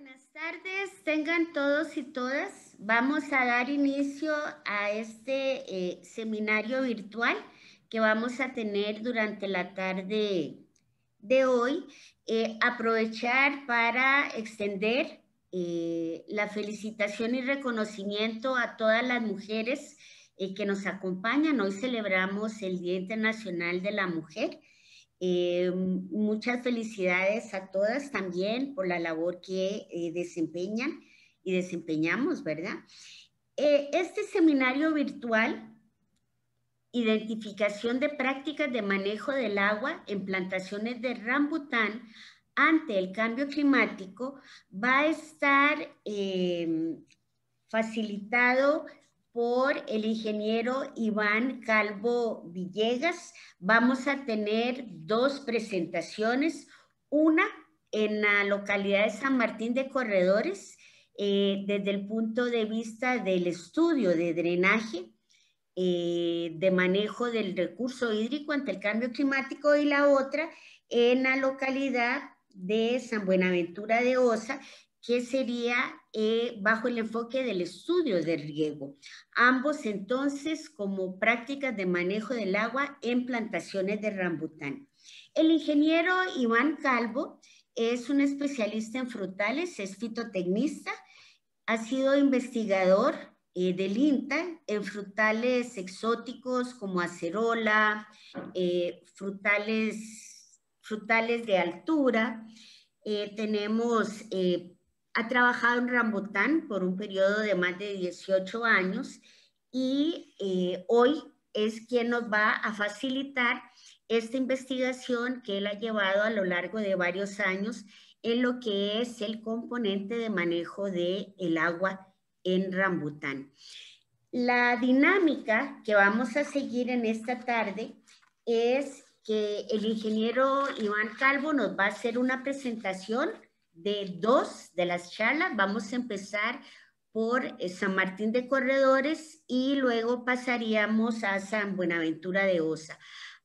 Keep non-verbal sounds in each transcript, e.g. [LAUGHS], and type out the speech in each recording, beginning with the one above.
buenas tardes, tengan todos y todas. Vamos a dar inicio a este eh, seminario virtual que vamos a tener durante la tarde de hoy. Eh, aprovechar para extender eh, la felicitación y reconocimiento a todas las mujeres que nos acompañan. Hoy celebramos el Día Internacional de la Mujer eh, muchas felicidades a todas también por la labor que eh, desempeñan y desempeñamos, ¿verdad? Eh, este seminario virtual, Identificación de prácticas de manejo del agua en plantaciones de rambután ante el cambio climático, va a estar facilitado por el ingeniero Iván Calvo Villegas. Vamos a tener dos presentaciones, una en la localidad de San Martín de Corredores, eh, desde el punto de vista del estudio de drenaje, eh, de manejo del recurso hídrico ante el cambio climático y la otra en la localidad de San Buenaventura de Osa, que sería eh, bajo el enfoque del estudio del riego, ambos entonces como prácticas de manejo del agua en plantaciones de rambután. El ingeniero Iván Calvo es un especialista en frutales, es fitotecnista, ha sido investigador eh, del INTA en frutales exóticos como acerola, eh, frutales, frutales de altura, tenemos ha trabajado en Rambután por un periodo de más de 18 años y eh, hoy es quien nos va a facilitar esta investigación que él ha llevado a lo largo de varios años en lo que es el componente de manejo del el agua en Rambután. La dinámica que vamos a seguir en esta tarde es que el ingeniero Iván Calvo nos va a hacer una presentación de dos de las charlas. Vamos a empezar por eh, San Martín de Corredores y luego pasaríamos a San Buenaventura de Osa.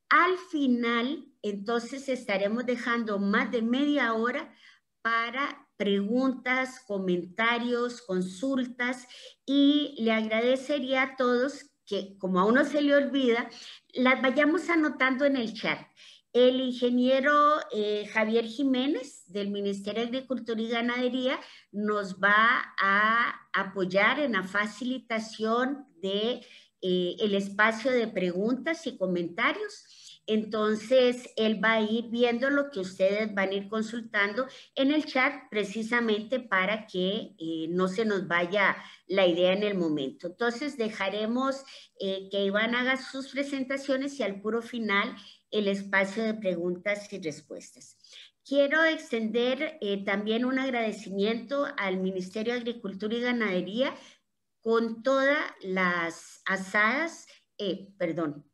Al final, entonces estaremos dejando más de media hora para preguntas, comentarios, consultas y le agradecería a todos que, como a uno se le olvida, las vayamos anotando en el chat el ingeniero eh, Javier Jiménez del Ministerio de Agricultura y Ganadería nos va a apoyar en la facilitación de eh, el espacio de preguntas y comentarios. Entonces, él va a ir viendo lo que ustedes van a ir consultando en el chat precisamente para que eh, no se nos vaya la idea en el momento. Entonces, dejaremos que Iván haga sus presentaciones y al puro final el espacio de preguntas y respuestas. Quiero extender eh, también un agradecimiento al Ministerio de Agricultura y Ganadería con todas las asadas, eh, perdón,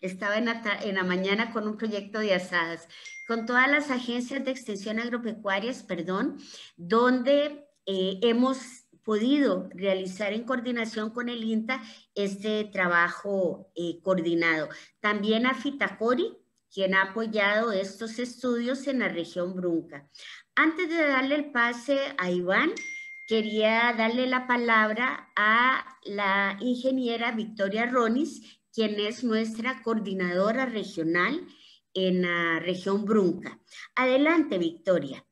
estaba en la, mañana con un proyecto de asadas, con todas las agencias de extensión agropecuarias, perdón, donde eh, hemos podido realizar en coordinación con el INTA este trabajo eh, coordinado. También a Fitacori, quien ha apoyado estos estudios en la región Brunca. Antes de darle el pase a Iván, quería darle la palabra a la ingeniera Victoria Ronis, quien es nuestra coordinadora regional en la región Brunca. Adelante, Victoria.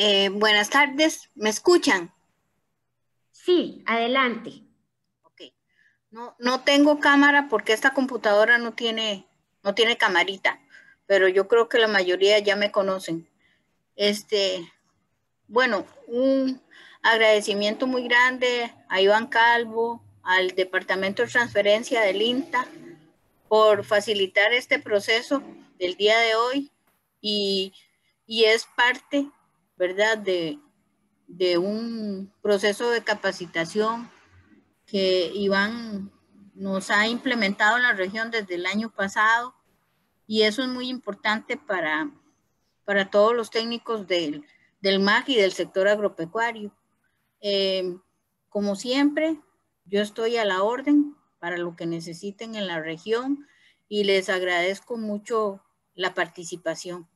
Eh, buenas tardes, ¿me escuchan? Sí, adelante. Ok. No, tengo cámara porque esta computadora no tiene, no tiene camarita, pero yo creo que la mayoría ya me conocen. Este, bueno, un agradecimiento muy grande a Iván Calvo, al Departamento de Transferencia del INTA, por facilitar este proceso del día de hoy y, y es parte ¿verdad? De, un proceso de capacitación que Iván nos ha implementado en la región desde el año pasado y eso es muy importante para, para todos los técnicos del, del MAG y del sector agropecuario. Eh, como siempre, yo estoy a la orden para lo que necesiten en la región y les agradezco mucho la participación.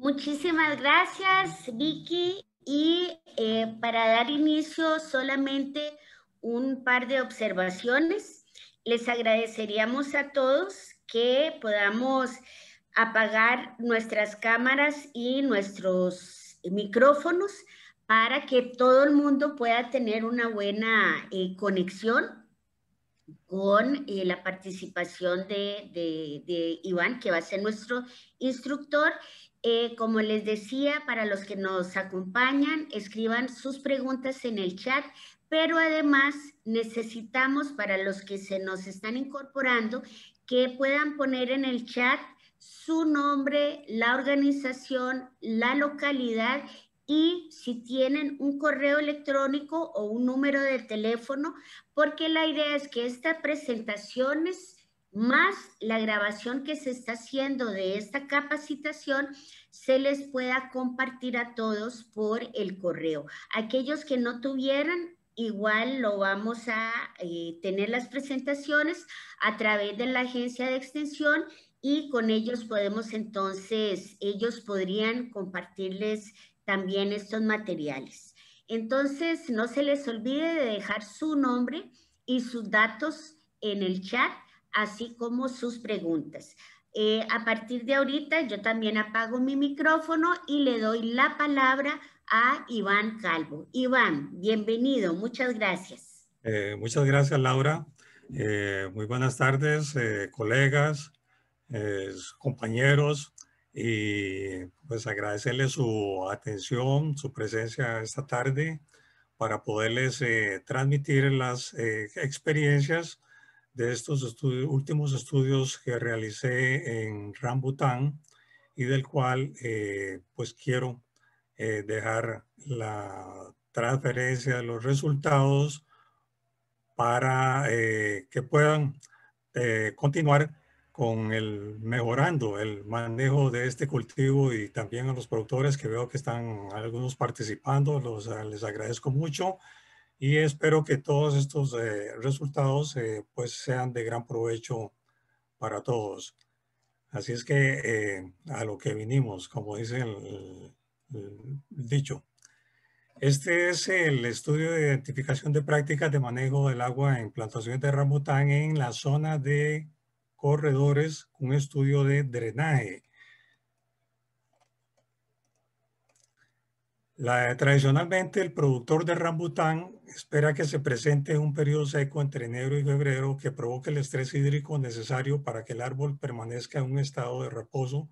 Muchísimas gracias, Vicky. Y eh, para dar inicio, solamente un par de observaciones. Les agradeceríamos a todos que podamos apagar nuestras cámaras y nuestros micrófonos para que todo el mundo pueda tener una buena eh, conexión con eh, la participación de, de Iván, que va a ser nuestro instructor, eh, como les decía, para los que nos acompañan, escriban sus preguntas en el chat, pero además necesitamos para los que se nos están incorporando que puedan poner en el chat su nombre, la organización, la localidad y si tienen un correo electrónico o un número de teléfono, porque la idea es que estas presentaciones más la grabación que se está haciendo de esta capacitación, se les pueda compartir a todos por el correo. Aquellos que no tuvieran, igual lo vamos a eh, tener las presentaciones a través de la agencia de extensión y con ellos podemos entonces, ellos podrían compartirles también estos materiales. Entonces, no se les olvide de dejar su nombre y sus datos en el chat así como sus preguntas. Eh, a partir de ahorita yo también apago mi micrófono y le doy la palabra a Iván Calvo. Iván, bienvenido, muchas gracias. Eh, muchas gracias, Laura. Eh, muy buenas tardes, colegas, compañeros, y pues agradecerle su atención, su presencia esta tarde para poderles transmitir las experiencias de estos últimos estudios que realicé en Rambután y del cual eh, pues quiero eh, dejar la transferencia de los resultados para eh, que puedan continuar con el mejorando el manejo de este cultivo y también a los productores que veo que están algunos participando, los, les agradezco mucho y espero que todos estos eh, resultados eh, pues sean de gran provecho para todos. Así es que eh, a lo que vinimos, como dice el, el, dicho. Este es el estudio de identificación de prácticas de manejo del agua en plantaciones de rambután en la zona de corredores, un estudio de drenaje tradicionalmente, el productor de rambután espera que se presente un periodo seco entre enero y febrero que provoque el estrés hídrico necesario para que el árbol permanezca en un estado de reposo,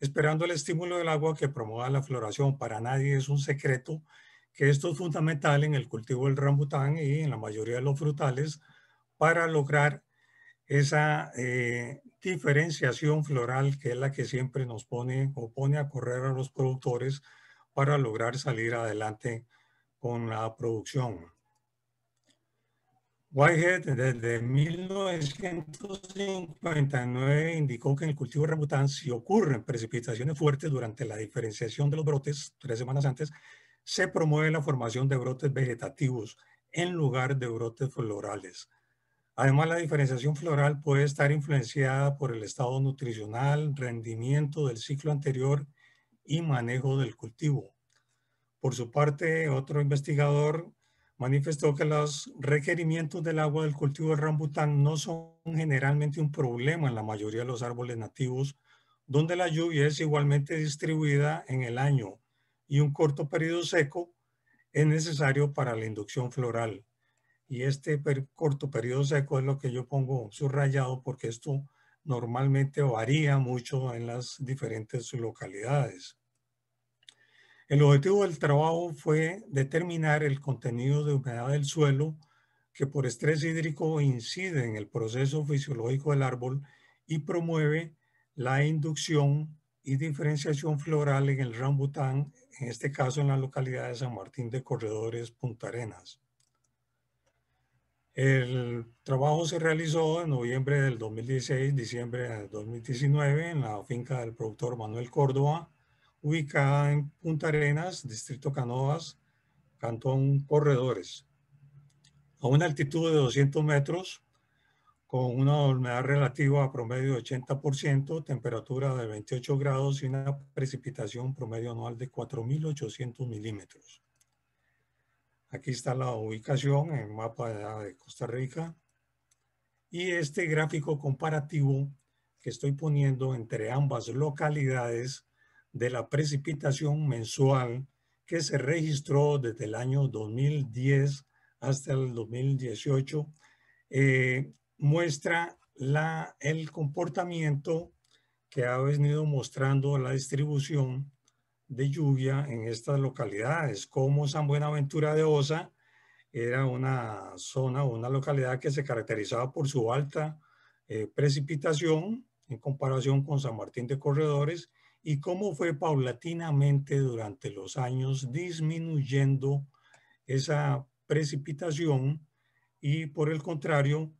esperando el estímulo del agua que promueva la floración. Para nadie es un secreto que esto es fundamental en el cultivo del rambután y en la mayoría de los frutales para lograr esa eh, diferenciación floral que es la que siempre nos pone o pone a correr a los productores para lograr salir adelante con la producción. Whitehead desde 1959 indicó que en el cultivo de si ocurren precipitaciones fuertes durante la diferenciación de los brotes, tres semanas antes, se promueve la formación de brotes vegetativos en lugar de brotes florales. Además, la diferenciación floral puede estar influenciada por el estado nutricional, rendimiento del ciclo anterior y manejo del cultivo. Por su parte, otro investigador manifestó que los requerimientos del agua del cultivo de rambután no son generalmente un problema en la mayoría de los árboles nativos, donde la lluvia es igualmente distribuida en el año y un corto periodo seco es necesario para la inducción floral. Y este corto periodo seco es lo que yo pongo subrayado porque esto normalmente varía mucho en las diferentes localidades. El objetivo del trabajo fue determinar el contenido de humedad del suelo que por estrés hídrico incide en el proceso fisiológico del árbol y promueve la inducción y diferenciación floral en el rambután, en este caso en la localidad de San Martín de Corredores, Punta Arenas. El trabajo se realizó en noviembre del 2016, diciembre del 2019 en la finca del productor Manuel Córdoba, ubicada en Punta Arenas, Distrito Canoas, Cantón Corredores. A una altitud de 200 metros, con una humedad relativa a promedio de 80%, temperatura de 28 grados y una precipitación promedio anual de 4.800 milímetros. Aquí está la ubicación en mapa de Costa Rica. Y este gráfico comparativo que estoy poniendo entre ambas localidades de la precipitación mensual que se registró desde el año 2010 hasta el 2018 eh, muestra la, el comportamiento que ha venido mostrando la distribución de lluvia en estas localidades, como San Buenaventura de Osa era una zona o una localidad que se caracterizaba por su alta eh, precipitación en comparación con San Martín de Corredores y cómo fue paulatinamente durante los años disminuyendo esa precipitación y por el contrario,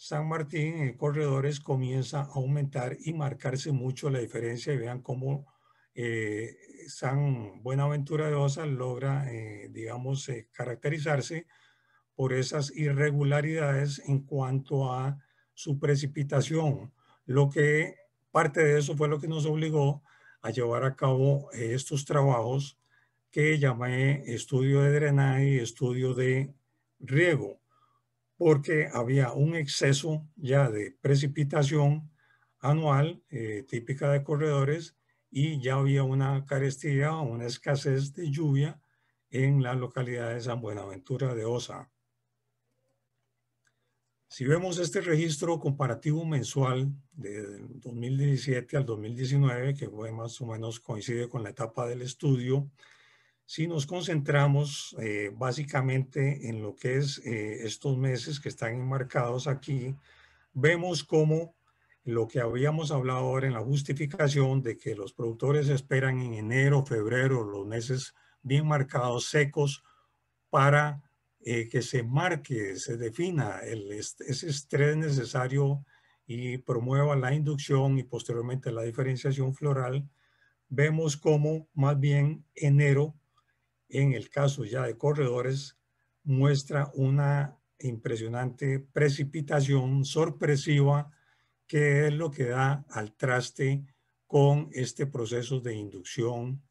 San Martín en corredores comienza a aumentar y marcarse mucho la diferencia y vean cómo eh, San Buenaventura de Osa logra, eh, digamos, eh, caracterizarse por esas irregularidades en cuanto a su precipitación, lo que parte de eso fue lo que nos obligó a llevar a cabo estos trabajos que llamé estudio de drenaje y estudio de riego, porque había un exceso ya de precipitación anual típica de corredores y ya había una carestía o una escasez de lluvia en la localidad de San Buenaventura de Osa. Si vemos este registro comparativo mensual de 2017 al 2019, que fue más o menos coincide con la etapa del estudio, si nos concentramos eh, básicamente en lo que es eh, estos meses que están enmarcados aquí, vemos cómo lo que habíamos hablado ahora en la justificación de que los productores esperan en enero, febrero, los meses bien marcados, secos, para eh, que se marque, se defina el ese estrés necesario y promueva la inducción y posteriormente la diferenciación floral, vemos cómo más bien enero, en el caso ya de corredores, muestra una impresionante precipitación sorpresiva que es lo que da al traste con este proceso de inducción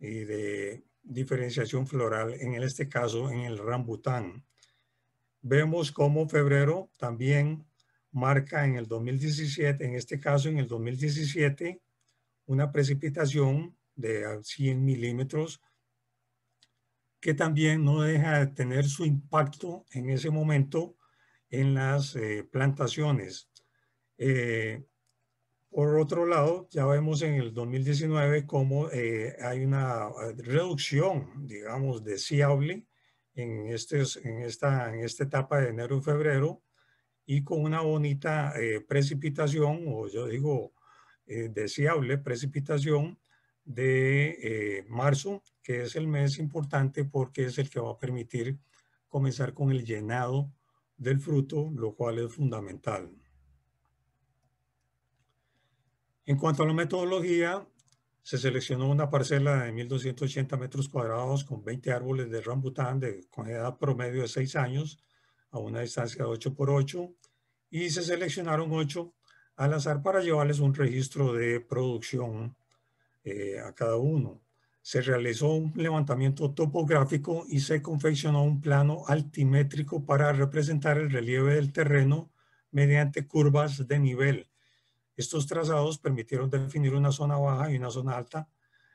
y de diferenciación floral, en este caso en el rambután. Vemos cómo febrero también marca en el 2017, en este caso en el 2017, una precipitación de 100 milímetros que también no deja de tener su impacto en ese momento en las eh, plantaciones. Eh, por otro lado, ya vemos en el 2019 cómo eh, hay una eh, reducción, digamos, deseable en, este en, esta, en esta etapa de enero y febrero y con una bonita precipitación, o yo digo deseable precipitación de marzo, que es el mes importante porque es el que va a permitir comenzar con el llenado del fruto, lo cual es fundamental. En cuanto a la metodología, se seleccionó una parcela de 1.280 metros cuadrados con 20 árboles de rambután de, con edad promedio de 6 años a una distancia de 8 por 8 y se seleccionaron 8 al azar para llevarles un registro de producción eh, a cada uno. Se realizó un levantamiento topográfico y se confeccionó un plano altimétrico para representar el relieve del terreno mediante curvas de nivel estos trazados permitieron definir una zona baja y una zona alta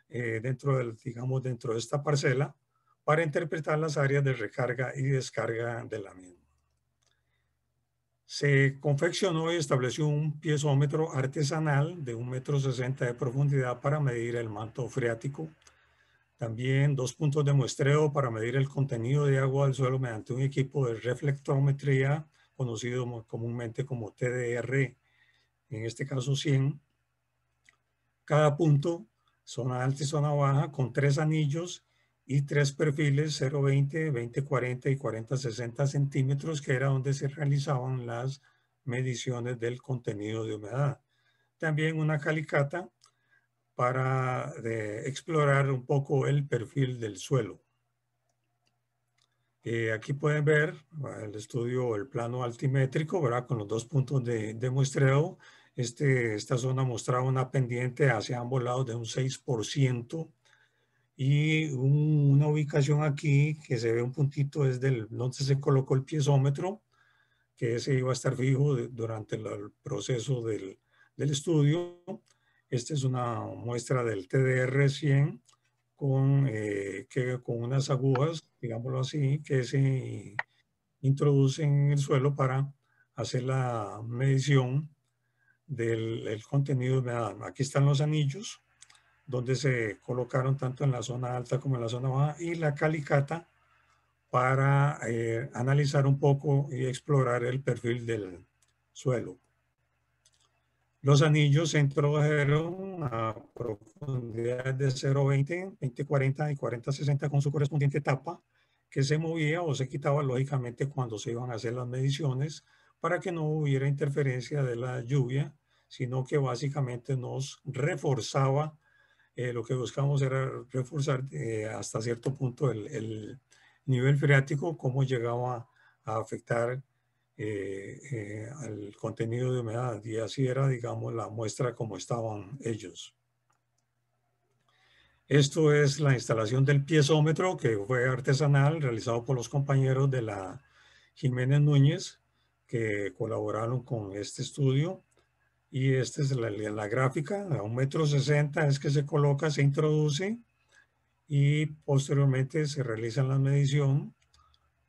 eh, dentro, del, digamos, dentro de esta parcela para interpretar las áreas de recarga y descarga de la misma. Se confeccionó y estableció un piezómetro artesanal de 1,60 m de profundidad para medir el manto freático. También dos puntos de muestreo para medir el contenido de agua del suelo mediante un equipo de reflectometría conocido comúnmente como TDR en este caso 100. Cada punto, zona alta y zona baja, con tres anillos y tres perfiles 0,20, 20,40 y 40,60 centímetros, que era donde se realizaban las mediciones del contenido de humedad. También una calicata para eh, explorar un poco el perfil del suelo. Eh, aquí pueden ver eh, el estudio, el plano altimétrico, ¿verdad? con los dos puntos de, de muestreo este, esta zona mostraba una pendiente hacia ambos lados de un 6% y una ubicación aquí que se ve un puntito es del donde se colocó el piezómetro, que ese iba a estar fijo durante el proceso del, del, estudio. Esta es una muestra del TDR-100 con, eh, que, con unas agujas, digámoslo así, que se introducen en el suelo para hacer la medición del el contenido de Aquí están los anillos, donde se colocaron tanto en la zona alta como en la zona baja, y la calicata para eh, analizar un poco y explorar el perfil del suelo. Los anillos se introdujeron a profundidades de 0,20, 20,40 y 40,60 con su correspondiente tapa que se movía o se quitaba lógicamente cuando se iban a hacer las mediciones para que no hubiera interferencia de la lluvia sino que básicamente nos reforzaba, eh, lo que buscamos era reforzar eh, hasta cierto punto el, nivel freático, cómo llegaba a afectar eh, eh, al contenido de humedad. Y así era, digamos, la muestra como estaban ellos. Esto es la instalación del piezómetro que fue artesanal, realizado por los compañeros de la Jiménez Núñez, que colaboraron con este estudio y esta es la, la gráfica, a un metro sesenta es que se coloca, se introduce y posteriormente se realiza la medición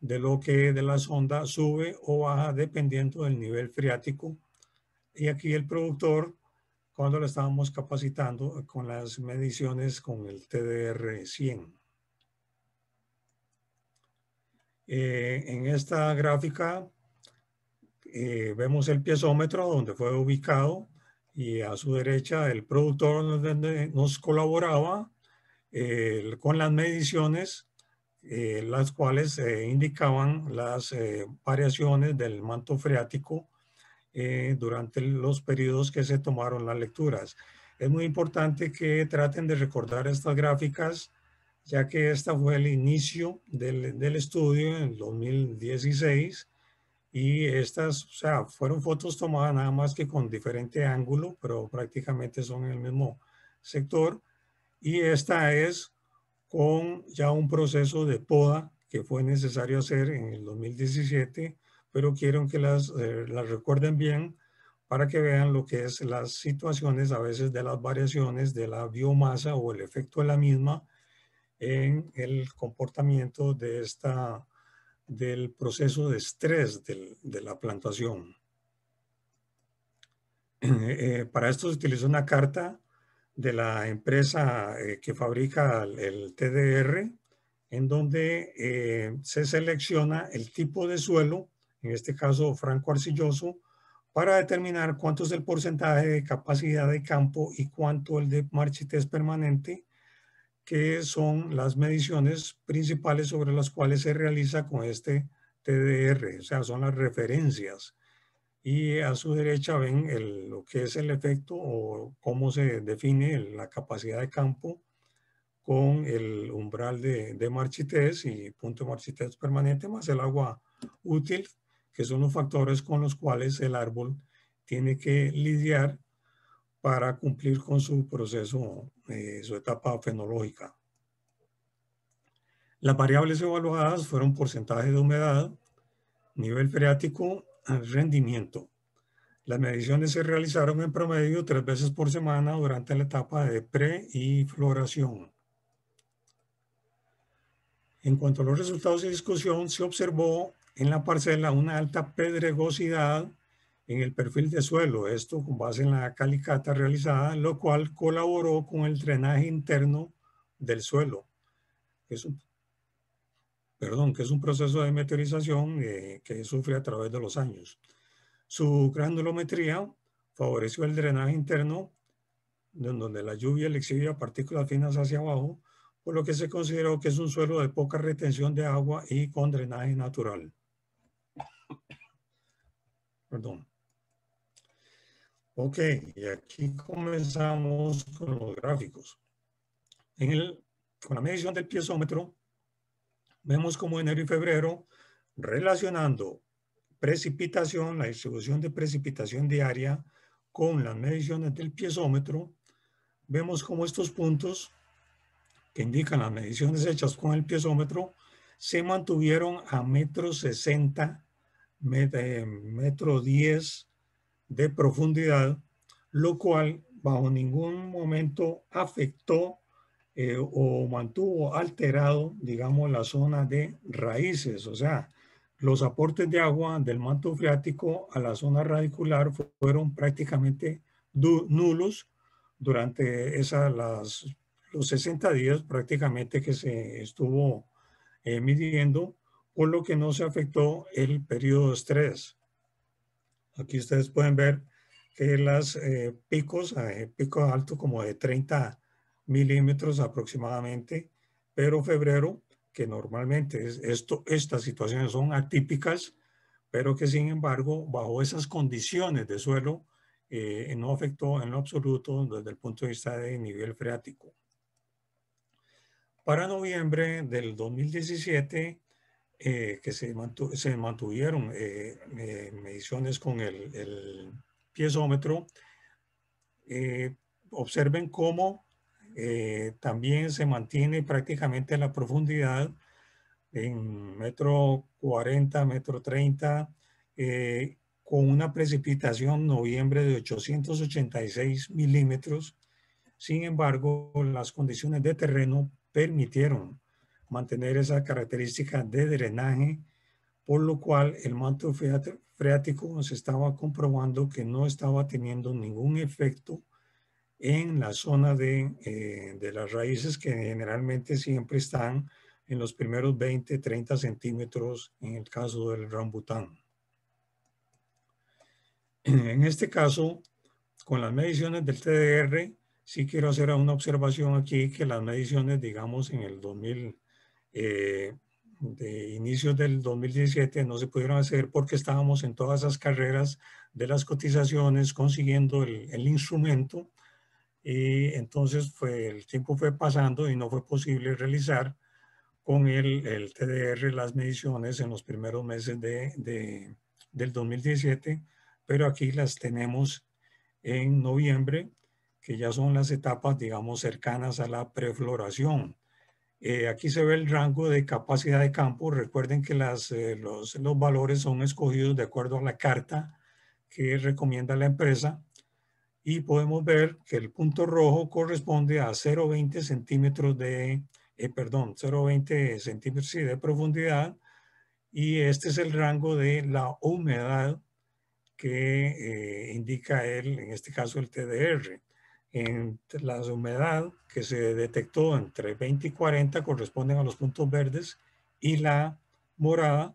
de lo que de la sonda sube o baja dependiendo del nivel freático. Y aquí el productor, cuando lo estábamos capacitando con las mediciones con el TDR-100. Eh, en esta gráfica eh, vemos el piezómetro donde fue ubicado y a su derecha el productor donde nos colaboraba con las mediciones, eh, las cuales eh, indicaban las variaciones del manto freático durante los periodos que se tomaron las lecturas. Es muy importante que traten de recordar estas gráficas, ya que esta fue el inicio del, del estudio en 2016 y estas, o sea, fueron fotos tomadas nada más que con diferente ángulo, pero prácticamente son en el mismo sector. Y esta es con ya un proceso de poda que fue necesario hacer en el 2017, pero quiero que las, eh, las recuerden bien para que vean lo que es las situaciones a veces de las variaciones de la biomasa o el efecto de la misma en el comportamiento de esta del proceso de estrés de la plantación. [CLEARS THROAT] Eh, eh, para esto se utilizó una carta de la empresa eh, que fabrica el, TDR, en donde se selecciona el tipo de suelo, en este caso franco arcilloso, para determinar cuánto es el porcentaje de capacidad de campo y cuánto el de marchitez permanente que son las mediciones principales sobre las cuales se realiza con este TDR, o sea, son las referencias. Y a su derecha ven lo que es el efecto o cómo se define la capacidad de campo con el umbral de, de marchitez y punto de marchitez permanente más el agua útil, que son los factores con los cuales el árbol tiene que lidiar para cumplir con su proceso eh, su etapa fenológica. Las variables evaluadas fueron porcentaje de humedad, nivel freático, rendimiento. Las mediciones se realizaron en promedio tres veces por semana durante la etapa de pre y floración. En cuanto a los resultados de discusión, se observó en la parcela una alta pedregosidad en el perfil de suelo, esto con base en la calicata realizada, lo cual colaboró con el drenaje interno del suelo. perdón, que es un proceso de meteorización eh, que sufre a través de los años. Su granulometría favoreció el drenaje interno, donde la lluvia le exhibía partículas finas hacia abajo, por lo que se consideró que es un suelo de poca retención de agua y con drenaje natural. Perdón. Ok, y aquí comenzamos con los gráficos. En el, con la medición del piezómetro, vemos como enero y febrero, relacionando precipitación, la distribución de precipitación diaria con las mediciones del piezómetro, vemos como estos puntos que indican las mediciones hechas con el piezómetro se mantuvieron a metro 60, eh, metro 10, de profundidad, lo cual bajo ningún momento afectó eh, o mantuvo alterado, digamos, la zona de raíces, o sea, los aportes de agua del manto freático a la zona radicular fueron prácticamente nulos durante esas, los 60 días prácticamente que se estuvo eh, midiendo, por lo que no se afectó el periodo de estrés. Aquí ustedes pueden ver que las eh, picos, eh, picos altos como de 30 milímetros aproximadamente, pero febrero, que normalmente esto, estas situaciones son atípicas, pero que sin embargo, bajo esas condiciones de suelo, eh, no afectó en lo absoluto desde el punto de vista de nivel freático. Para noviembre del 2017, eh, que se, se mantuvieron eh, eh, mediciones con el, el piezómetro, eh, observen cómo también se mantiene prácticamente la profundidad en metro 40, metro 30, con una precipitación noviembre de 886 milímetros. Sin embargo, las condiciones de terreno permitieron mantener esa característica de drenaje, por lo cual el manto freático se estaba comprobando que no estaba teniendo ningún efecto en la zona de, eh, de las raíces que generalmente siempre están en los primeros 20, 30 centímetros en el caso del rambután. En este caso, con las mediciones del TDR, sí quiero hacer una observación aquí que las mediciones, digamos, en el 2000, eh, de inicios del 2017 no se pudieron hacer porque estábamos en todas esas carreras de las cotizaciones consiguiendo el, el instrumento y entonces fue, el tiempo fue pasando y no fue posible realizar con el, el TDR las mediciones en los primeros meses de, de, del 2017, pero aquí las tenemos en noviembre, que ya son las etapas, digamos, cercanas a la prefloración eh, aquí se ve el rango de capacidad de campo. Recuerden que las, eh, los, los, valores son escogidos de acuerdo a la carta que recomienda la empresa. Y podemos ver que el punto rojo corresponde a 0,20 centímetros de, eh, perdón, 0,20 centímetros de profundidad. Y este es el rango de la humedad que indica el, en este caso el TDR en la humedad que se detectó entre 20 y 40 corresponden a los puntos verdes y la morada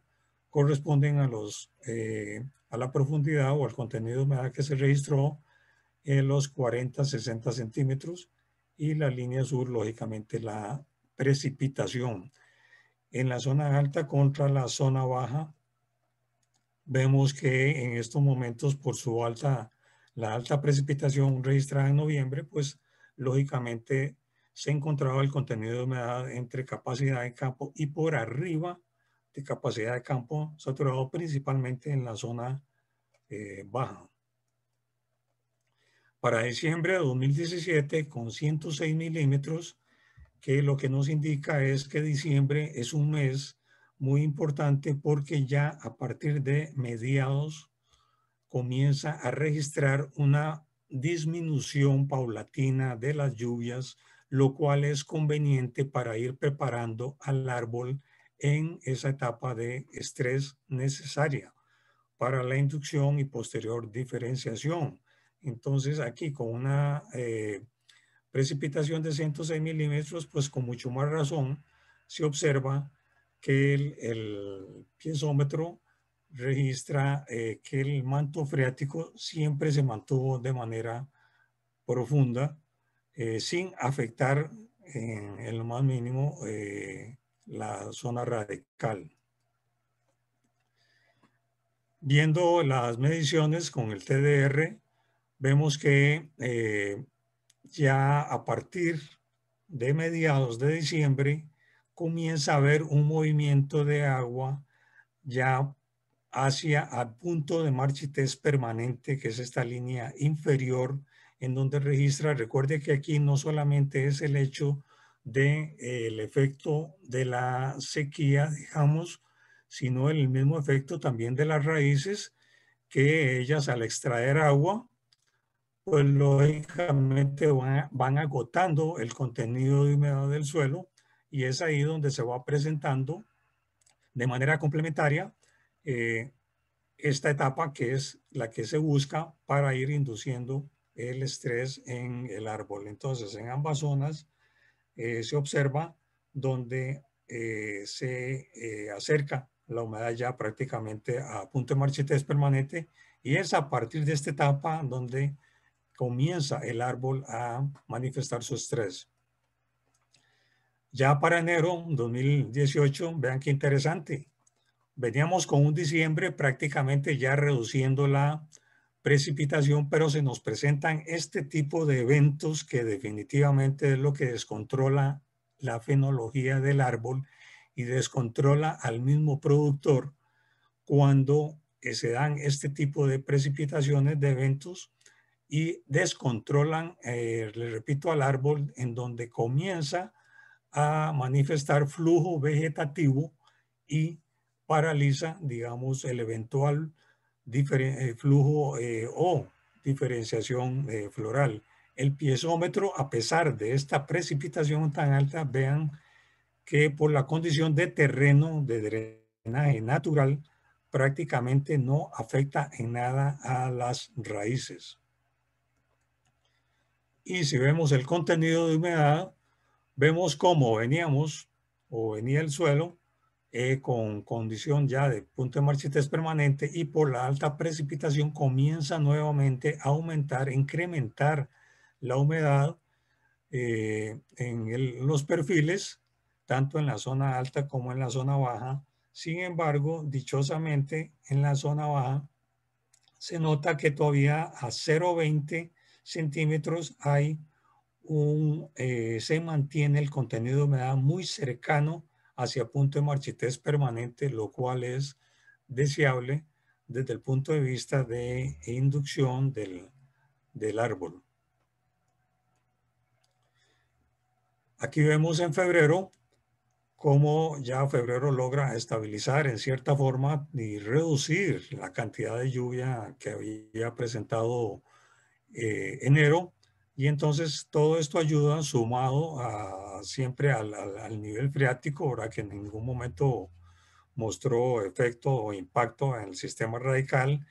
corresponden a, los, eh, a la profundidad o al contenido de humedad que se registró en los 40, 60 centímetros y la línea sur, lógicamente, la precipitación. En la zona alta contra la zona baja, vemos que en estos momentos por su alta la alta precipitación registrada en noviembre, pues lógicamente se encontraba el contenido de humedad entre capacidad de campo y por arriba de capacidad de campo saturado principalmente en la zona eh, baja. Para diciembre de 2017 con 106 milímetros, que lo que nos indica es que diciembre es un mes muy importante porque ya a partir de mediados comienza a registrar una disminución paulatina de las lluvias, lo cual es conveniente para ir preparando al árbol en esa etapa de estrés necesaria para la inducción y posterior diferenciación. Entonces aquí con una eh, precipitación de 106 milímetros, pues con mucho más razón se observa que el, el piezómetro registra eh, que el manto freático siempre se mantuvo de manera profunda, eh, sin afectar en, lo más mínimo eh, la zona radical. Viendo las mediciones con el TDR, vemos que ya a partir de mediados de diciembre comienza a haber un movimiento de agua ya hacia el punto de marchitez permanente, que es esta línea inferior en donde registra. Recuerde que aquí no solamente es el hecho del de, eh, efecto de la sequía, digamos, sino el mismo efecto también de las raíces, que ellas al extraer agua, pues lógicamente van agotando el contenido de humedad del suelo y es ahí donde se va presentando de manera complementaria eh, esta etapa que es la que se busca para ir induciendo el estrés en el árbol. Entonces, en ambas zonas eh, se observa donde eh, se acerca la humedad ya prácticamente a punto de marchitez permanente y es a partir de esta etapa donde comienza el árbol a manifestar su estrés. Ya para enero 2018, vean qué interesante, veníamos con un diciembre prácticamente ya reduciendo la precipitación, pero se nos presentan este tipo de eventos que definitivamente es lo que descontrola la fenología del árbol y descontrola al mismo productor cuando eh, se dan este tipo de precipitaciones de eventos y descontrolan, eh, le repito, al árbol en donde comienza a manifestar flujo vegetativo y paraliza, digamos, el eventual eh, flujo eh, o diferenciación eh, floral. El piezómetro, a pesar de esta precipitación tan alta, vean que por la condición de terreno de drenaje natural, prácticamente no afecta en nada a las raíces. Y si vemos el contenido de humedad, vemos cómo veníamos o venía el suelo eh, con condición ya de punto de marchitez permanente y por la alta precipitación comienza nuevamente a aumentar, incrementar la humedad eh, en los perfiles, tanto en la zona alta como en la zona baja. Sin embargo, dichosamente en la zona baja se nota que todavía a 0,20 centímetros hay un, eh, se mantiene el contenido de humedad muy cercano hacia punto de marchitez permanente, lo cual es deseable desde el punto de vista de inducción del, árbol. Aquí vemos en febrero cómo ya febrero logra estabilizar en cierta forma y reducir la cantidad de lluvia que había presentado eh, enero y entonces todo esto ayuda sumado a, siempre al, nivel freático, ahora que en ningún momento mostró efecto o impacto en el sistema radical.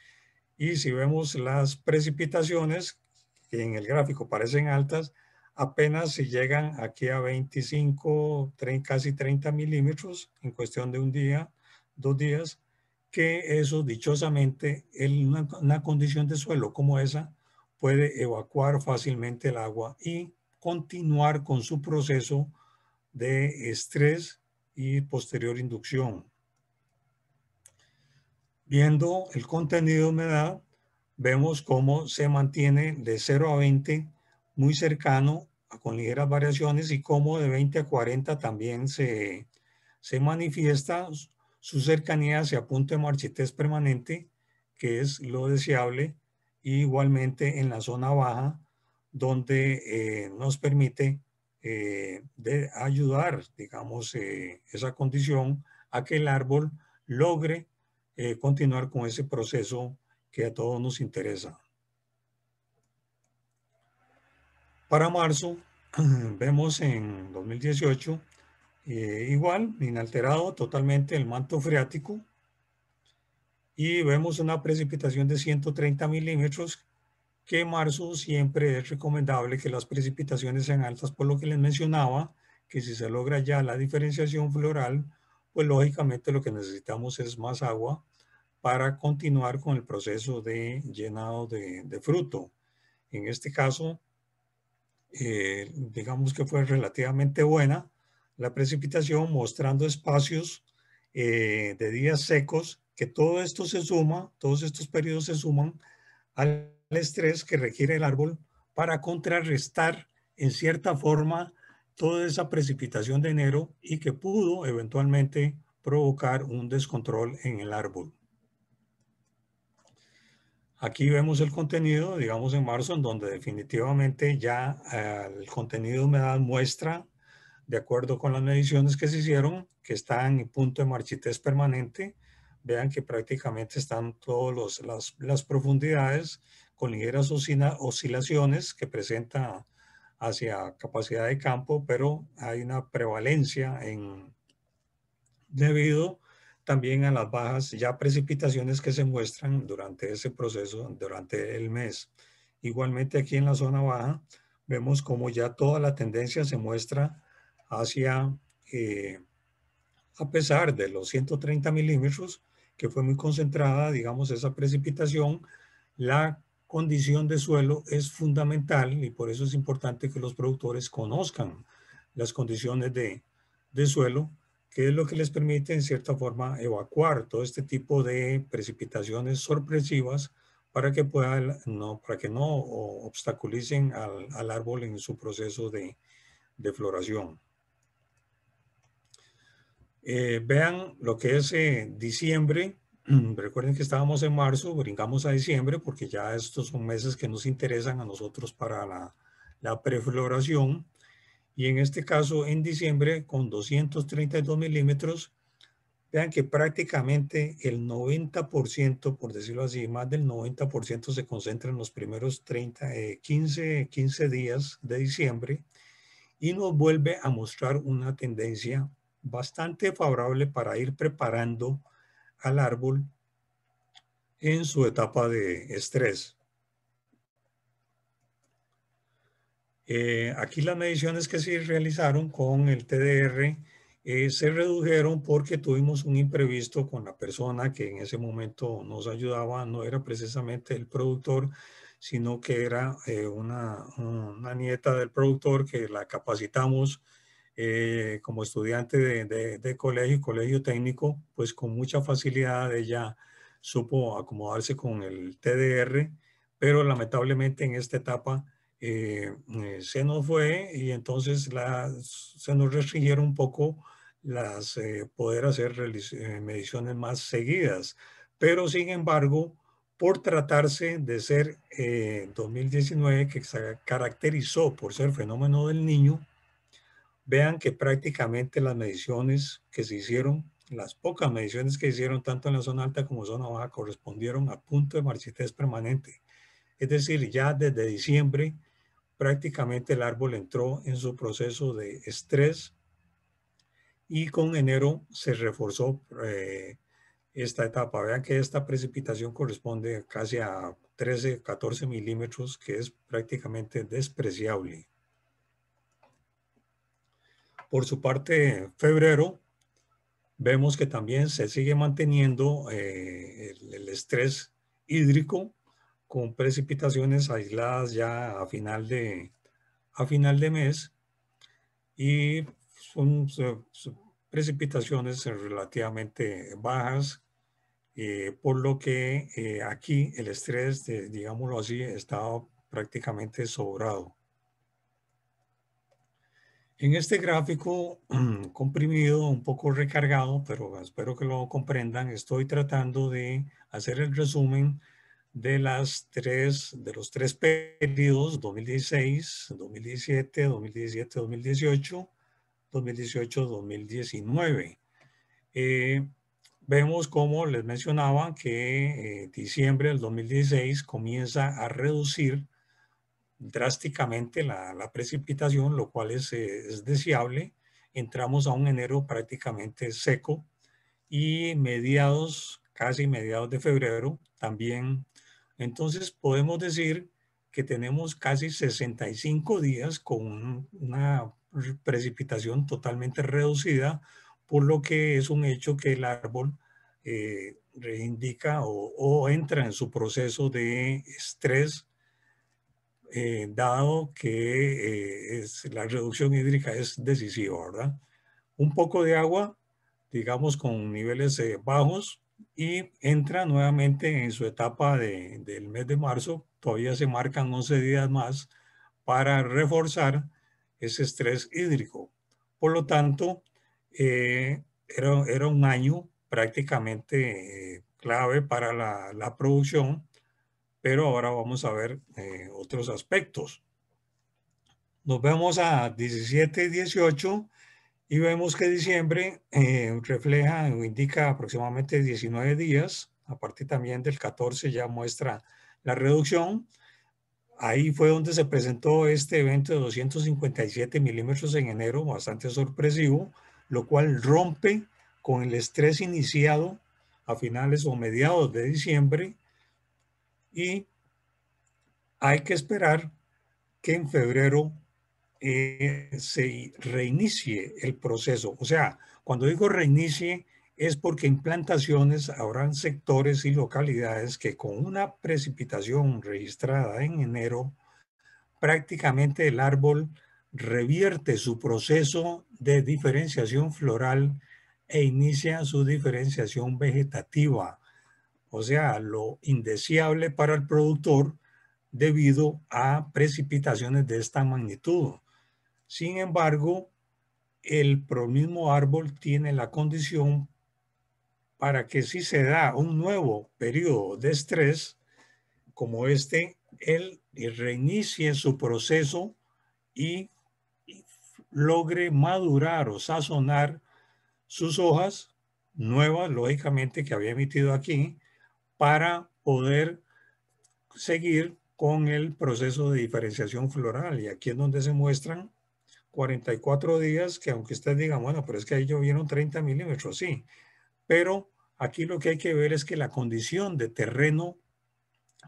Y si vemos las precipitaciones, que en el gráfico parecen altas, apenas si llegan aquí a 25, casi 30 milímetros en cuestión de un día, dos días, que eso dichosamente en una condición de suelo como esa puede evacuar fácilmente el agua y continuar con su proceso de estrés y posterior inducción. Viendo el contenido de humedad, vemos cómo se mantiene de 0 a 20 muy cercano con ligeras variaciones y cómo de 20 a 40 también se, manifiesta su cercanía hacia punto de marchitez permanente, que es lo deseable igualmente en la zona baja donde eh, nos permite eh, ayudar, digamos, eh, esa condición a que el árbol logre continuar con ese proceso que a todos nos interesa. Para marzo, [CLEARS THROAT] vemos en 2018, igual, inalterado totalmente el manto freático, y vemos una precipitación de 130 milímetros que en marzo siempre es recomendable que las precipitaciones sean altas por lo que les mencionaba, que si se logra ya la diferenciación floral, pues lógicamente lo que necesitamos es más agua para continuar con el proceso de llenado de, fruto. En este caso, eh, digamos que fue relativamente buena la precipitación, mostrando espacios eh, de días secos que todo esto se suma, todos estos periodos se suman al estrés que requiere el árbol para contrarrestar en cierta forma toda esa precipitación de enero y que pudo eventualmente provocar un descontrol en el árbol. Aquí vemos el contenido, digamos en marzo, en donde definitivamente ya eh, el contenido me da muestra, de acuerdo con las mediciones que se hicieron, que está en punto de marchitez permanente, vean que prácticamente están todas las, las, profundidades con ligeras oscilaciones que presenta hacia capacidad de campo, pero hay una prevalencia en, debido también a las bajas ya precipitaciones que se muestran durante ese proceso, durante el mes. Igualmente aquí en la zona baja vemos como ya toda la tendencia se muestra hacia, eh, a pesar de los 130 milímetros, que fue muy concentrada, digamos, esa precipitación, la condición de suelo es fundamental y por eso es importante que los productores conozcan las condiciones de, suelo, que es lo que les permite en cierta forma evacuar todo este tipo de precipitaciones sorpresivas para que, no, para que no obstaculicen al, árbol en su proceso de, de floración. Eh, vean lo que es eh, diciembre. [CLEARS THROAT] Recuerden que estábamos en marzo, brincamos a diciembre porque ya estos son meses que nos interesan a nosotros para la, prefloración. Y en este caso, en diciembre, con 232 milímetros, vean que prácticamente el 90%, por decirlo así, más del 90% se concentra en los primeros 30, 15, 15 días de diciembre y nos vuelve a mostrar una tendencia bastante favorable para ir preparando al árbol en su etapa de estrés. Eh, aquí las mediciones que se realizaron con el TDR eh, se redujeron porque tuvimos un imprevisto con la persona que en ese momento nos ayudaba, no era precisamente el productor, sino que era eh, una, una nieta del productor que la capacitamos eh, como estudiante de, de, de, colegio, colegio técnico, pues con mucha facilidad ella supo acomodarse con el TDR, pero lamentablemente en esta etapa eh, eh, se nos fue y entonces se nos restringieron un poco las poder hacer mediciones más seguidas. Pero sin embargo, por tratarse de ser 2019, que se caracterizó por ser fenómeno del niño, vean que prácticamente las mediciones que se hicieron, las pocas mediciones que se hicieron tanto en la zona alta como zona baja correspondieron a punto de marchitez permanente. Es decir, ya desde diciembre prácticamente el árbol entró en su proceso de estrés y con enero se reforzó eh, esta etapa. Vean que esta precipitación corresponde casi a 13, 14 milímetros, que es prácticamente despreciable. Por su parte, febrero, vemos que también se sigue manteniendo eh, el, estrés hídrico con precipitaciones aisladas ya a final de, a final de mes y son, precipitaciones relativamente bajas, eh, por lo que eh, aquí el estrés, digámoslo así, está prácticamente sobrado. En este gráfico [CLEARS THROAT] comprimido, un poco recargado, pero espero que lo comprendan, estoy tratando de hacer el resumen de, las tres, de los tres periodos 2016, 2017, 2017, 2018, 2018, 2019. vemos como les mencionaba que eh, diciembre del 2016 comienza a reducir drásticamente la, precipitación, lo cual eh, es, deseable. Entramos a un enero prácticamente seco y mediados, casi mediados de febrero también. Entonces podemos decir que tenemos casi 65 días con una precipitación totalmente reducida, por lo que es un hecho que el árbol eh, reivindica o, entra en su proceso de estrés eh, dado que eh, la reducción hídrica es decisiva, ¿verdad? Un poco de agua, digamos, con niveles eh, bajos y entra nuevamente en su etapa de, del mes de marzo. Todavía se marcan 11 días más para reforzar ese estrés hídrico. Por lo tanto, era, era, un año prácticamente clave para la producción pero ahora vamos a ver eh, otros aspectos. Nos vemos a 17 y 18 y vemos que diciembre eh, refleja o indica aproximadamente 19 días. Aparte también del 14 ya muestra la reducción. Ahí fue donde se presentó este evento de 257 milímetros en enero, bastante sorpresivo, lo cual rompe con el estrés iniciado a finales o mediados de diciembre y hay que esperar que en febrero eh, se reinicie el proceso. O sea, cuando digo reinicie es porque en plantaciones habrán sectores y localidades que con una precipitación registrada en enero, prácticamente el árbol revierte su proceso de diferenciación floral e inicia su diferenciación vegetativa o sea, lo indeseable para el productor debido a precipitaciones de esta magnitud. Sin embargo, el mismo árbol tiene la condición para que si se da un nuevo periodo de estrés, como este, él reinicie su proceso y logre madurar o sazonar sus hojas nuevas, lógicamente, que había emitido aquí, para poder seguir con el proceso de diferenciación floral. Y aquí es donde se muestran 44 días, que aunque ustedes digan, bueno, pero es que ahí llovieron 30 milímetros, sí. Pero aquí lo que hay que ver es que la condición de terreno,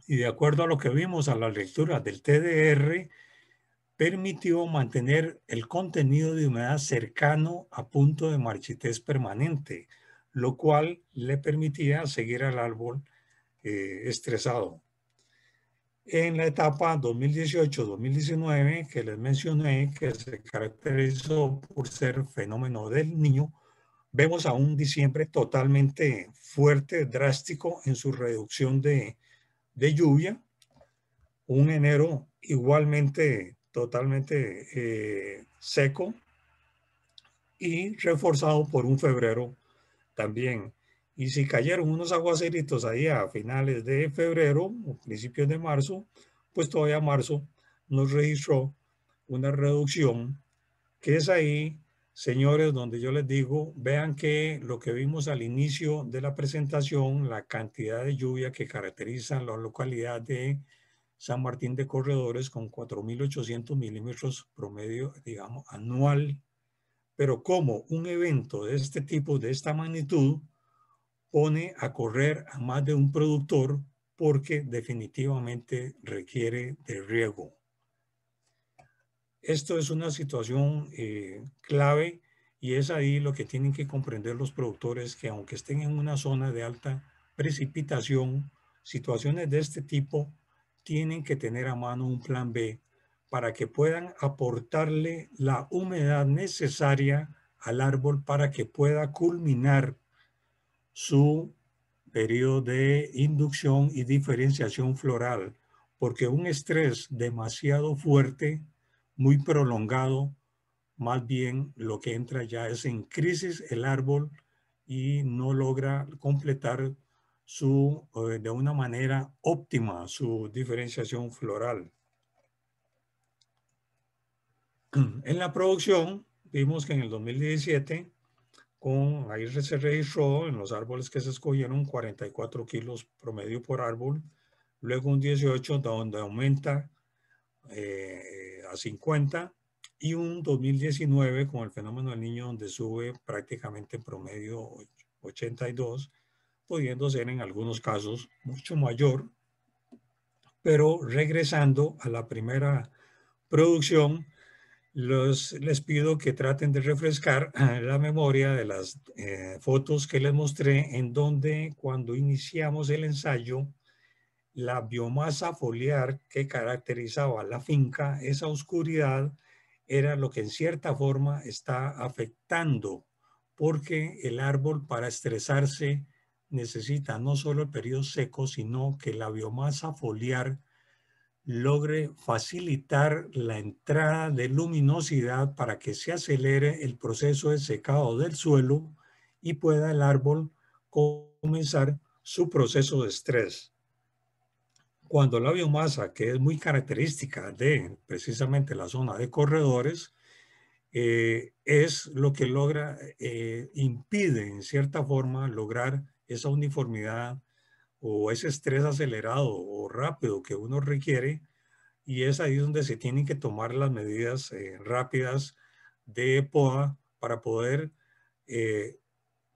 y de acuerdo a lo que vimos a la lectura del TDR, permitió mantener el contenido de humedad cercano a punto de marchitez permanente, lo cual le permitía seguir al árbol eh, estresado. En la etapa 2018-2019 que les mencioné, que se caracterizó por ser fenómeno del niño, vemos a un diciembre totalmente fuerte, drástico en su reducción de, de lluvia, un enero igualmente totalmente eh, seco y reforzado por un febrero también y si cayeron unos aguaceritos ahí a finales de febrero o principios de marzo, pues todavía marzo nos registró una reducción, que es ahí, señores, donde yo les digo, vean que lo que vimos al inicio de la presentación, la cantidad de lluvia que caracteriza la localidad de San Martín de Corredores con 4.800 milímetros promedio, digamos, anual. Pero como un evento de este tipo, de esta magnitud, pone a correr a más de un productor porque definitivamente requiere de riego. Esto es una situación eh, clave y es ahí lo que tienen que comprender los productores que aunque estén en una zona de alta precipitación, situaciones de este tipo tienen que tener a mano un plan B para que puedan aportarle la humedad necesaria al árbol para que pueda culminar su periodo de inducción y diferenciación floral, porque un estrés demasiado fuerte, muy prolongado, más bien lo que entra ya es en crisis el árbol y no logra completar su, eh, de una manera óptima su diferenciación floral. En la producción, vimos que en el 2017 con, ahí se registró en los árboles que se escogieron 44 kilos promedio por árbol, luego un 18 donde aumenta eh, a 50 y un 2019 con el fenómeno del niño donde sube prácticamente promedio 82, pudiendo ser en algunos casos mucho mayor, pero regresando a la primera producción los, les pido que traten de refrescar [CLEARS THROAT] la memoria de las eh, fotos que les mostré en donde cuando iniciamos el ensayo, la biomasa foliar que caracterizaba la finca, esa oscuridad, era lo que en cierta forma está afectando, porque el árbol para estresarse necesita no solo el periodo seco, sino que la biomasa foliar logre facilitar la entrada de luminosidad para que se acelere el proceso de secado del suelo y pueda el árbol comenzar su proceso de estrés. Cuando la biomasa, que es muy característica de precisamente la zona de corredores, eh, es lo que logra, eh, impide en cierta forma lograr esa uniformidad o ese estrés acelerado o rápido que uno requiere y es ahí donde se tienen que tomar las medidas eh, rápidas de poda para poder eh,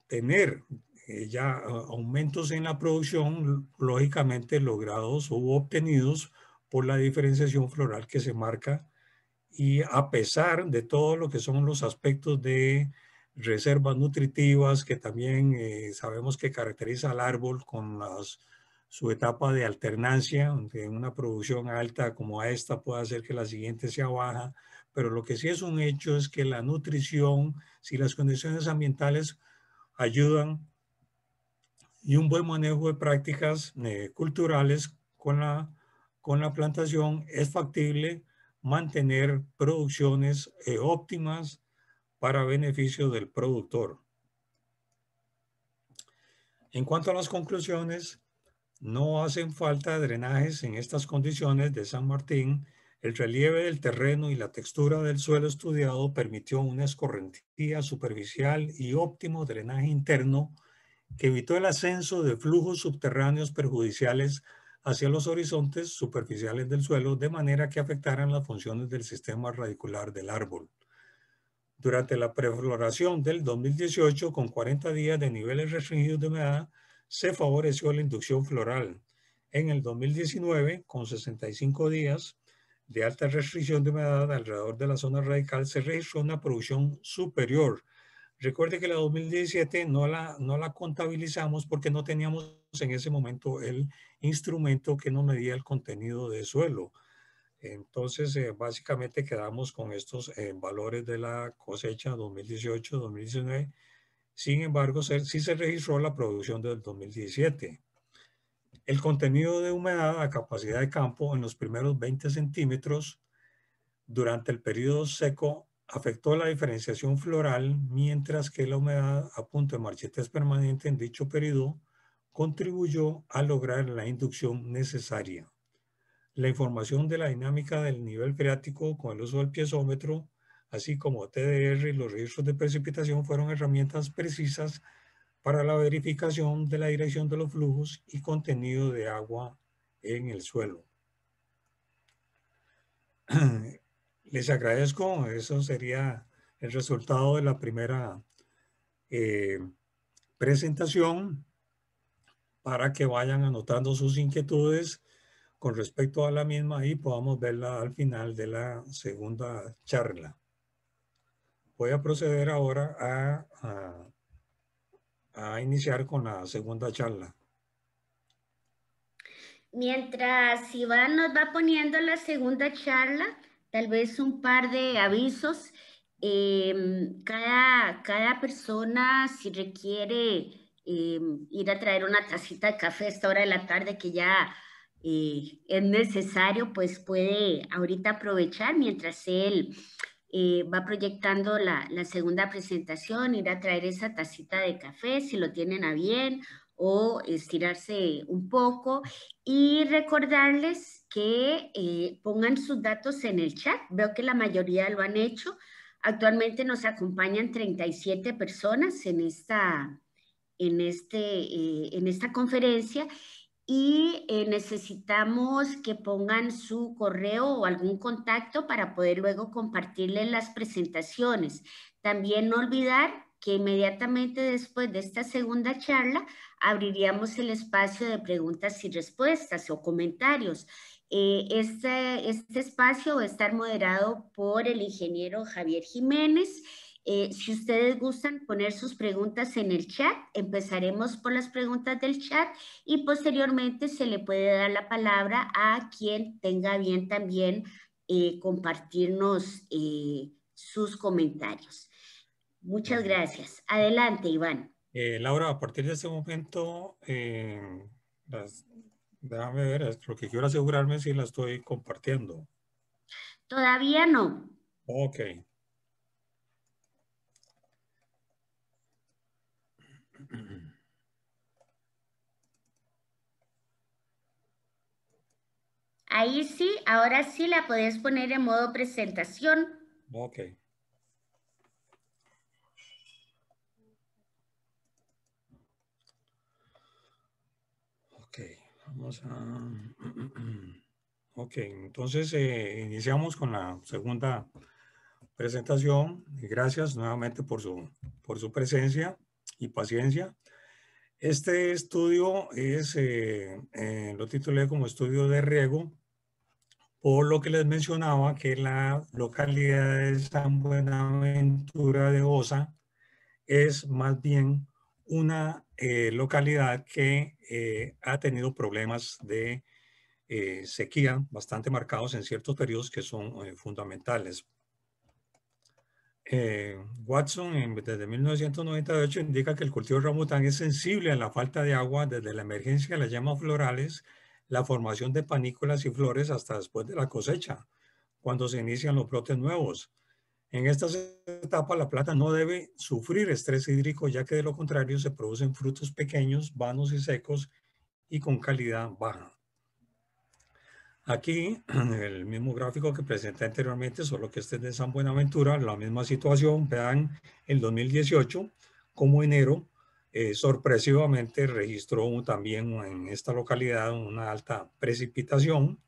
tener eh, ya aumentos en la producción lógicamente logrados o obtenidos por la diferenciación floral que se marca y a pesar de todo lo que son los aspectos de reservas nutritivas que también eh, sabemos que caracteriza al árbol con su etapa de alternancia, donde una producción alta como esta puede hacer que la siguiente sea baja, pero lo que sí es un hecho es que la nutrición, si las condiciones ambientales ayudan y un buen manejo de prácticas eh, culturales con la, con la plantación, es factible mantener producciones eh, óptimas para beneficio del productor. En cuanto a las conclusiones, no hacen falta drenajes en estas condiciones de San Martín. El relieve del terreno y la textura del suelo estudiado permitió una escorrentía superficial y óptimo drenaje interno que evitó el ascenso de flujos subterráneos perjudiciales hacia los horizontes superficiales del suelo de manera que afectaran las funciones del sistema radicular del árbol durante la prefloración del 2018, con 40 días de niveles restringidos de humedad, se favoreció la inducción floral. En el 2019, con 65 días de alta restricción de humedad alrededor de la zona radical, se registró una producción superior. Recuerde que la 2017 no la, no la contabilizamos porque no teníamos en ese momento el instrumento que nos medía el contenido de suelo. Entonces, eh, básicamente quedamos con estos eh, valores de la cosecha 2018-2019. Sin embargo, sí se registró la producción del 2017. El contenido de humedad a capacidad de campo en los primeros 20 centímetros durante el periodo seco afectó la diferenciación floral, mientras que la humedad a punto de marchetez permanente en dicho periodo contribuyó a lograr la inducción necesaria. La información de la dinámica del nivel freático con el uso del piezómetro, así como TDR y los registros de precipitación fueron herramientas precisas para la verificación de la dirección de los flujos y contenido de agua en el suelo. [CLEARS THROAT] Les agradezco, eso sería el resultado de la primera eh, presentación para que vayan anotando sus inquietudes con respecto a la misma y podamos verla al final de la segunda charla. Voy a proceder ahora a, a, iniciar con la segunda charla. Mientras Iván nos va poniendo la segunda charla, tal vez un par de avisos. Em, cada, cada persona, si requiere em, ir a traer una tacita de café a esta hora de la tarde, que ya eh, es necesario, pues puede ahorita aprovechar mientras él eh, va proyectando la, segunda presentación, ir a traer esa tacita de café si lo tienen a bien o estirarse un poco y recordarles que eh, pongan sus datos en el chat. Veo que la mayoría lo han hecho. Actualmente nos acompañan 37 personas en esta, en este, en esta conferencia y eh, necesitamos que pongan su correo o algún contacto para poder luego compartirle las presentaciones. También no olvidar que inmediatamente después de esta segunda charla abriríamos el espacio de preguntas y respuestas o comentarios. Eh, este, este espacio va a estar moderado por el ingeniero Javier Jiménez eh, si ustedes gustan poner sus preguntas en el chat, empezaremos por las preguntas del chat y posteriormente se le puede dar la palabra a quien tenga bien también eh, compartirnos eh, sus comentarios. Muchas gracias. Adelante, Iván. Laura, a partir de ese momento, déjame ver, lo que quiero asegurarme si la estoy compartiendo. Todavía no. Ok. Ahí sí, ahora sí la podés poner en modo presentación. Ok. Ok, vamos a... Ok, entonces eh, iniciamos con la segunda presentación. Gracias nuevamente por su, por su presencia paciencia. Este estudio es, eh, eh, lo titulé como estudio de riego, por lo que les mencionaba que la localidad de San Buenaventura de Osa es más bien una eh, localidad que ha tenido problemas de sequía bastante marcados en ciertos periodos que son fundamentales. Eh, Watson desde 1998 indica que el cultivo de ramután es sensible a la falta de agua desde la emergencia de las llamas florales, la formación de panículas y flores hasta después de la cosecha, cuando se inician los brotes nuevos. En esta etapa, la planta no debe sufrir estrés hídrico ya que de lo contrario se producen frutos pequeños, vanos y secos y con calidad baja. Aquí, [CLEARS THROAT] el mismo gráfico que presenté anteriormente, solo que este es de San Buenaventura, la misma situación, vean el 2018, como enero, eh, sorpresivamente registró también en esta localidad una alta precipitación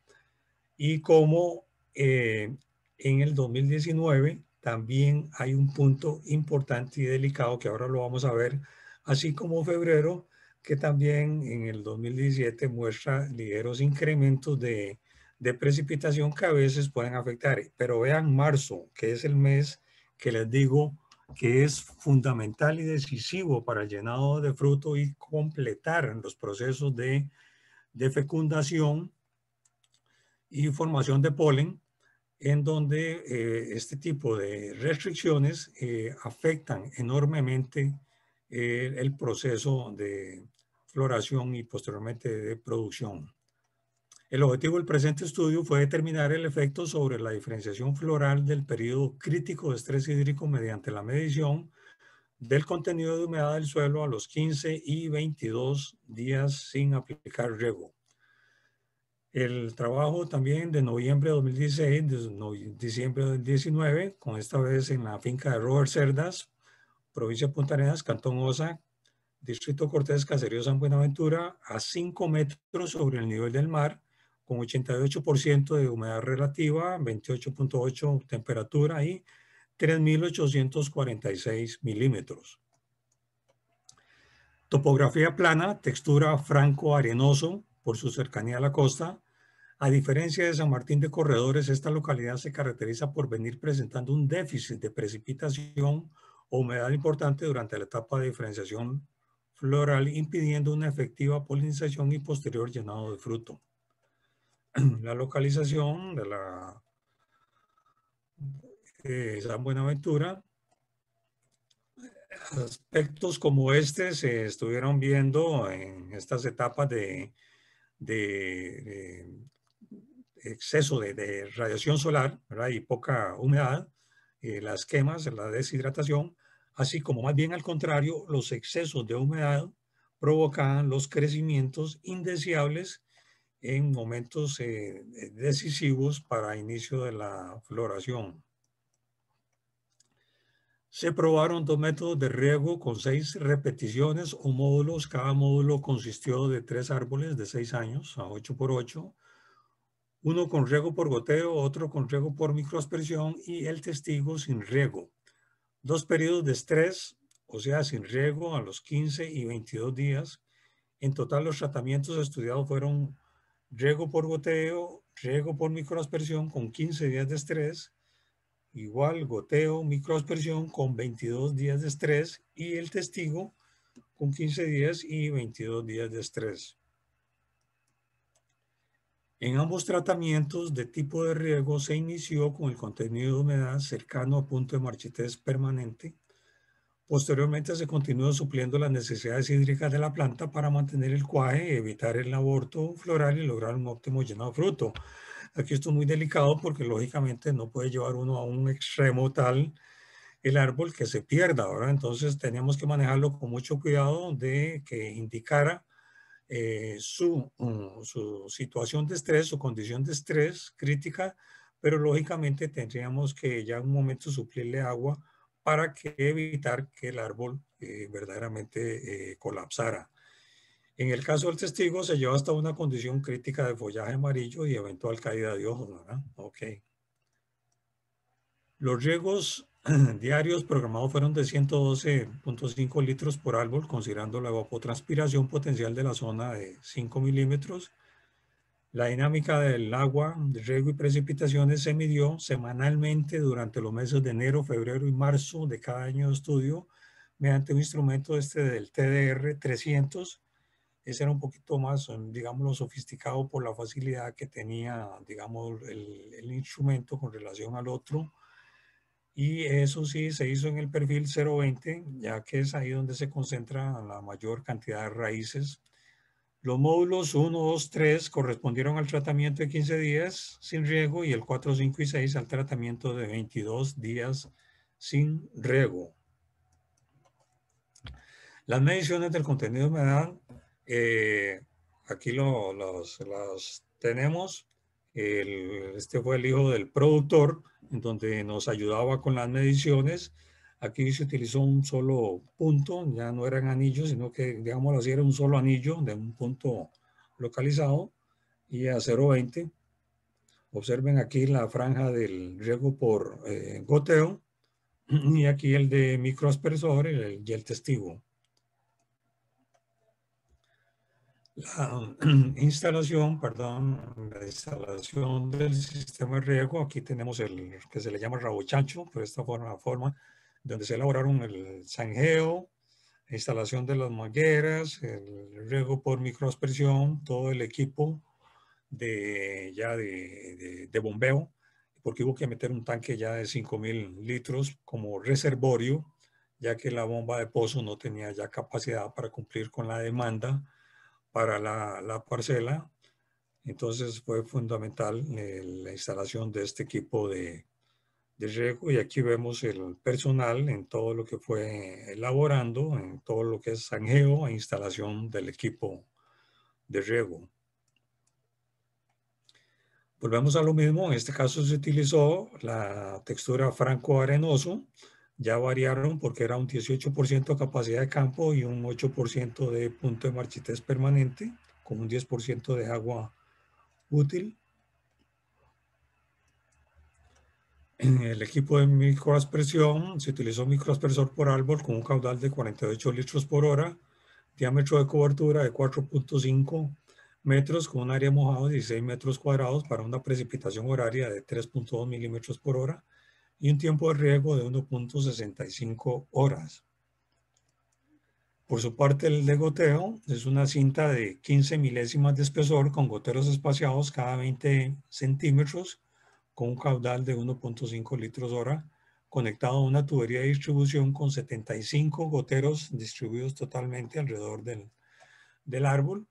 y como eh, en el 2019 también hay un punto importante y delicado que ahora lo vamos a ver, así como febrero, que también en el 2017 muestra ligeros incrementos de de precipitación que a veces pueden afectar. Pero vean marzo, que es el mes que les digo que es fundamental y decisivo para el llenado de fruto y completar los procesos de, fecundación y formación de polen, en donde eh, este tipo de restricciones eh, afectan enormemente eh, el proceso de floración y posteriormente de producción. El objetivo del presente estudio fue determinar el efecto sobre la diferenciación floral del periodo crítico de estrés hídrico mediante la medición del contenido de humedad del suelo a los 15 y 22 días sin aplicar riego. El trabajo también de noviembre de 2016, de diciembre de 2019, con esta vez en la finca de Robert Cerdas, provincia de Punta Arenas, Cantón Osa, Distrito Cortés, Caserío San Buenaventura, a 5 metros sobre el nivel del mar, con 88% de humedad relativa, 28.8 temperatura y 3.846 milímetros. Topografía plana, textura franco-arenoso por su cercanía a la costa. A diferencia de San Martín de Corredores, esta localidad se caracteriza por venir presentando un déficit de precipitación o humedad importante durante la etapa de diferenciación floral, impidiendo una efectiva polinización y posterior llenado de fruto. [CLEARS THROAT] la localización de la San Buenaventura, aspectos como este se estuvieron viendo en estas etapas de, exceso de, radiación solar y poca humedad, eh, las quemas, la deshidratación, así como más bien al contrario, los excesos de humedad provocaban los crecimientos indeseables en momentos eh, eh, decisivos para inicio de la floración. Se probaron dos métodos de riego con seis repeticiones o módulos. Cada módulo consistió de tres árboles de seis años a 8 por 8 uno con riego por goteo, otro con riego por microaspersión y el testigo sin riego. Dos periodos de estrés, o sea, sin riego a los 15 y 22 días. En total, los tratamientos estudiados fueron riego por goteo, riego por microaspersión con 15 días de estrés, igual goteo, microaspersión con 22 días de estrés y el testigo con 15 días y 22 días de estrés. En ambos tratamientos de tipo de riego se inició con el contenido de humedad cercano a punto de marchitez permanente Posteriormente se continúa supliendo las necesidades hídricas de la planta para mantener el cuaje, evitar el aborto floral y lograr un óptimo llenado de fruto. Aquí esto es muy delicado porque lógicamente no puede llevar uno a un extremo tal el árbol que se pierda. Ahora entonces teníamos que manejarlo con mucho cuidado de que indicara eh, su, mm, su situación de estrés, su condición de estrés crítica, pero lógicamente tendríamos que ya en un momento suplirle agua para que evitar que el árbol eh, verdaderamente eh, colapsara. En el caso del testigo se llevó hasta una condición crítica de follaje amarillo y eventual caída de ojos, Ok. Los riegos [CLEARS THROAT] diarios programados fueron de 112.5 litros por árbol, considerando la evapotranspiración potencial de la zona de 5 milímetros la dinámica del agua, de riego y precipitaciones se midió semanalmente durante los meses de enero, febrero y marzo de cada año de estudio mediante un instrumento este del TDR 300. Ese era un poquito más, em, digámoslo, sofisticado por la facilidad que tenía, digamos, el, el instrumento con relación al otro. Y eso sí se hizo en el perfil 020, ya que es ahí donde se concentra la mayor cantidad de raíces los módulos 1, 2, 3 correspondieron al tratamiento de 15 días sin riego y el 4, 5 y 6 al tratamiento de 22 días sin riego. Las mediciones del contenido me dan, eh, aquí las los, tenemos. este fue el hijo del productor, en donde nos ayudaba con las mediciones. Aquí se utilizó un solo punto, ya no eran anillos, sino que, digámoslo así, era un solo anillo de un punto localizado y a 0.20. Observen aquí la franja del riego por eh, goteo [CLEARS THROAT] y aquí el de microaspersor y el, testigo. La [CLEARS THROAT] instalación, perdón, la instalación del sistema de riego, aquí tenemos el que se le llama rabochacho, por esta forma donde se elaboraron el zanjeo, instalación de las mangueras, el riego por microaspersión, todo el equipo de, ya de, bombeo, porque hubo que meter un tanque ya de 5.000 litros como reservorio, ya que la bomba de pozo no tenía ya capacidad para cumplir con la demanda para la, parcela. Entonces fue fundamental eh, la instalación de este equipo de, de riego y aquí vemos el personal en todo lo que fue elaborando, en todo lo que es sanjeo e instalación del equipo de riego. Volvemos a lo mismo, en este caso se utilizó la textura franco-arenoso, ya variaron porque era un 18% de capacidad de campo y un 8% de punto de marchitez permanente, con un 10% de agua útil. En el equipo de microaspersión se utilizó microaspersor por árbol con un caudal de 48 litros por hora, diámetro de cobertura de 4.5 metros con un área mojada de 16 metros cuadrados para una precipitación horaria de 3.2 milímetros por hora y un tiempo de riego de 1.65 horas. Por su parte, el de goteo es una cinta de 15 milésimas de espesor con goteros espaciados cada 20 centímetros con un caudal de 1.5 litros hora, conectado a una tubería de distribución con 75 goteros distribuidos totalmente alrededor del, del árbol,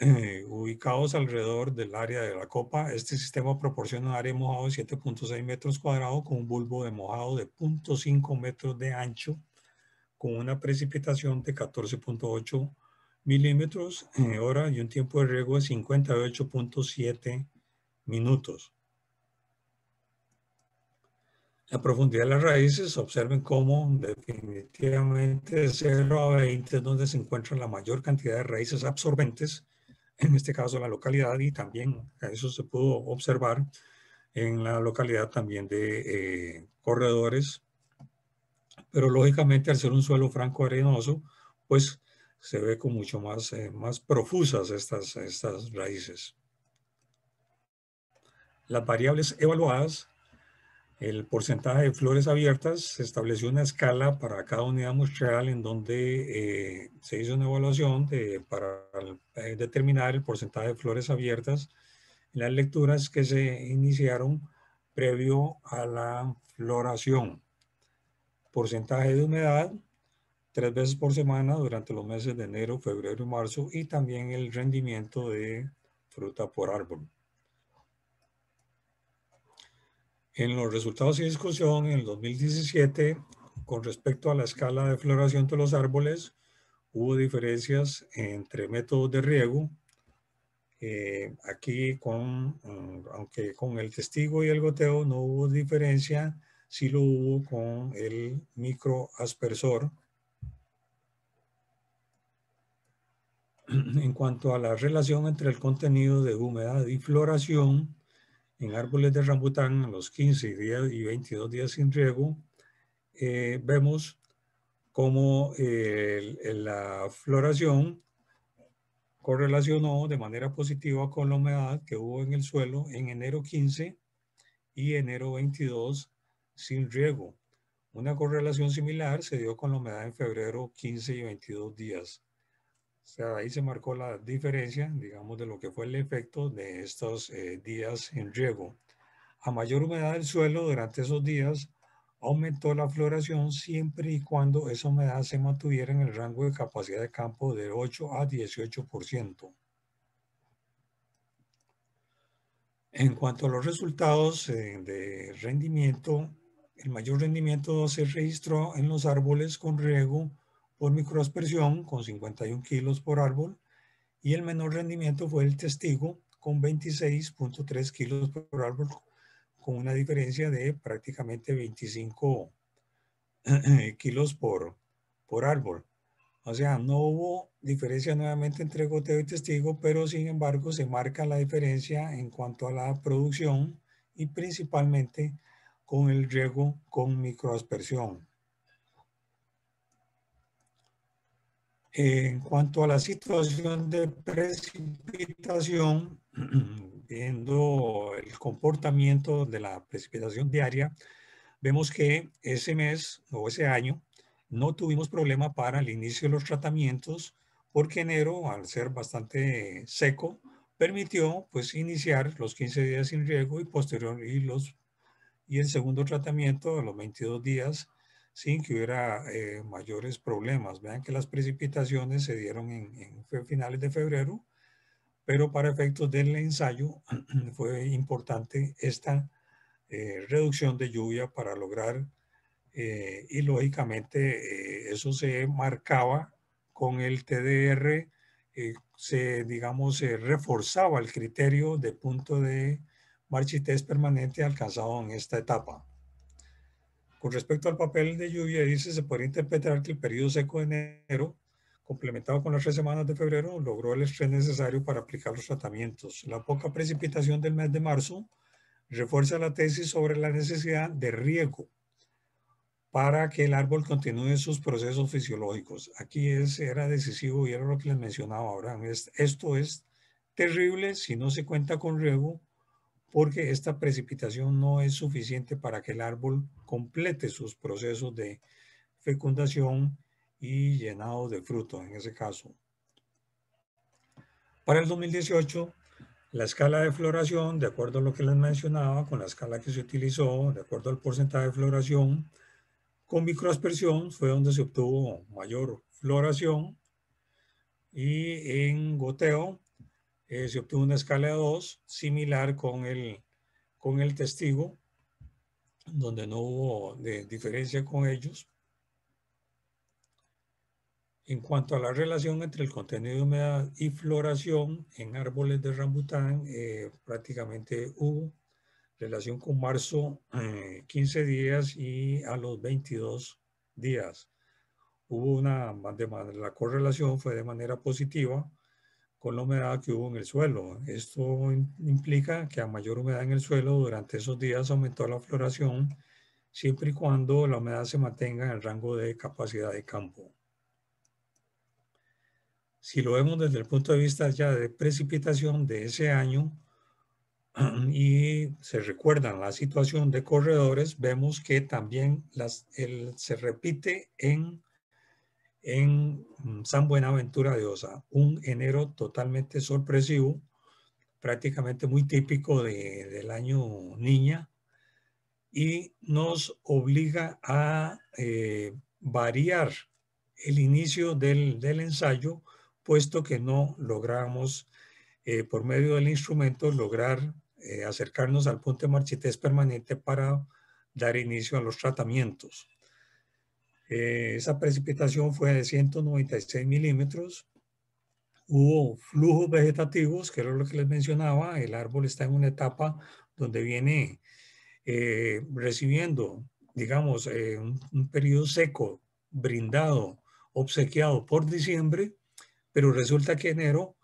eh, ubicados alrededor del área de la copa. Este sistema proporciona un área de mojado de 7.6 metros cuadrados con un bulbo de mojado de 0.5 metros de ancho, con una precipitación de 14.8 milímetros en eh, hora y un tiempo de riego de 58.7 minutos. La profundidad de las raíces, observen cómo definitivamente 0 a 20 es donde se encuentra la mayor cantidad de raíces absorbentes, en este caso la localidad, y también eso se pudo observar en la localidad también de eh, corredores. Pero lógicamente al ser un suelo franco arenoso, pues se ve con mucho más, eh, más profusas estas, estas raíces. Las variables evaluadas el porcentaje de flores abiertas se estableció una escala para cada unidad muestral en donde eh, se hizo una evaluación de, para eh, determinar el porcentaje de flores abiertas en las lecturas que se iniciaron previo a la floración. Porcentaje de humedad, tres veces por semana durante los meses de enero, febrero y marzo y también el rendimiento de fruta por árbol. En los resultados y discusión, en el 2017, con respecto a la escala de floración de los árboles, hubo diferencias entre métodos de riego. Eh, aquí, con, mm, aunque con el testigo y el goteo no hubo diferencia, sí lo hubo con el microaspersor. En cuanto a la relación entre el contenido de humedad y floración, en árboles de rambután a los 15 y, y 22 días sin riego, eh, vemos cómo la floración correlacionó de manera positiva con la humedad que hubo en el suelo en enero 15 y enero 22 sin riego. Una correlación similar se dio con la humedad en febrero 15 y 22 días. O ahí se marcó la diferencia, digamos, de lo que fue el efecto de estos eh, días en riego. A mayor humedad del suelo durante esos días, aumentó la floración siempre y cuando esa humedad se mantuviera en el rango de capacidad de campo de 8 a 18%. En cuanto a los resultados eh, de rendimiento, el mayor rendimiento se registró en los árboles con riego por microaspersión con 51 kilos por árbol y el menor rendimiento fue el testigo con 26.3 kilos por árbol con una diferencia de prácticamente 25 [CLEARS THROAT] kilos por, por árbol. O sea, no hubo diferencia nuevamente entre goteo y testigo, pero sin embargo se marca la diferencia en cuanto a la producción y principalmente con el riego con microaspersión. en cuanto a la situación de precipitación, [CLEARS THROAT] viendo el comportamiento de la precipitación diaria, vemos que ese mes o ese año no tuvimos problema para el inicio de los tratamientos porque enero, al ser bastante seco, permitió pues iniciar los 15 días sin riego y posterior y, los, y el segundo tratamiento a los 22 días sin que hubiera eh, mayores problemas. Vean que las precipitaciones se dieron en, finales de febrero, pero para efectos del ensayo [CLEARS THROAT] fue importante esta eh, reducción de lluvia para lograr, eh, y lógicamente eso se marcaba con el TDR, se, digamos, se reforzaba el criterio de punto de marchitez permanente alcanzado en esta etapa. Con respecto al papel de lluvia, dice, se podría interpretar que el periodo seco de enero, complementado con las tres semanas de febrero, logró el estrés necesario para aplicar los tratamientos. La poca precipitación del mes de marzo refuerza la tesis sobre la necesidad de riego para que el árbol continúe sus procesos fisiológicos. Aquí es, era decisivo y era lo que les mencionaba ahora. esto es terrible si no se cuenta con riego porque esta precipitación no es suficiente para que el árbol complete sus procesos de fecundación y llenado de fruto en ese caso. Para el 2018, la escala de floración, de acuerdo a lo que les mencionaba, con la escala que se utilizó, de acuerdo al porcentaje de floración, con microaspersión fue donde se obtuvo mayor floración y en goteo eh, se obtuvo una escala de 2 similar con el, con el testigo, donde no hubo eh, diferencia con ellos. En cuanto a la relación entre el contenido de humedad y floración en árboles de rambután, eh, prácticamente hubo relación con marzo 15 días y a los 22 días. Hubo una, la correlación fue de manera positiva, con la humedad que hubo en el suelo. Esto implica que a mayor humedad en el suelo durante esos días aumentó la floración siempre y cuando la humedad se mantenga en el rango de capacidad de campo. Si lo vemos desde el punto de vista ya de precipitación de ese año [CLEARS THROAT] y se recuerdan la situación de corredores, vemos que también las, se repite en en mm, San Buenaventura de Osa. Un enero totalmente sorpresivo, prácticamente muy típico del año niña y nos obliga a eh, variar el inicio del, ensayo, puesto que no logramos, eh, por medio del instrumento, lograr eh, acercarnos al punto de marchitez permanente para dar inicio a los tratamientos. Eh, esa precipitación fue de 196 milímetros. Hubo flujos vegetativos, que era lo que les mencionaba. El árbol está en una etapa donde viene eh, recibiendo, digamos, eh, un, periodo seco, brindado, obsequiado por diciembre, pero resulta que enero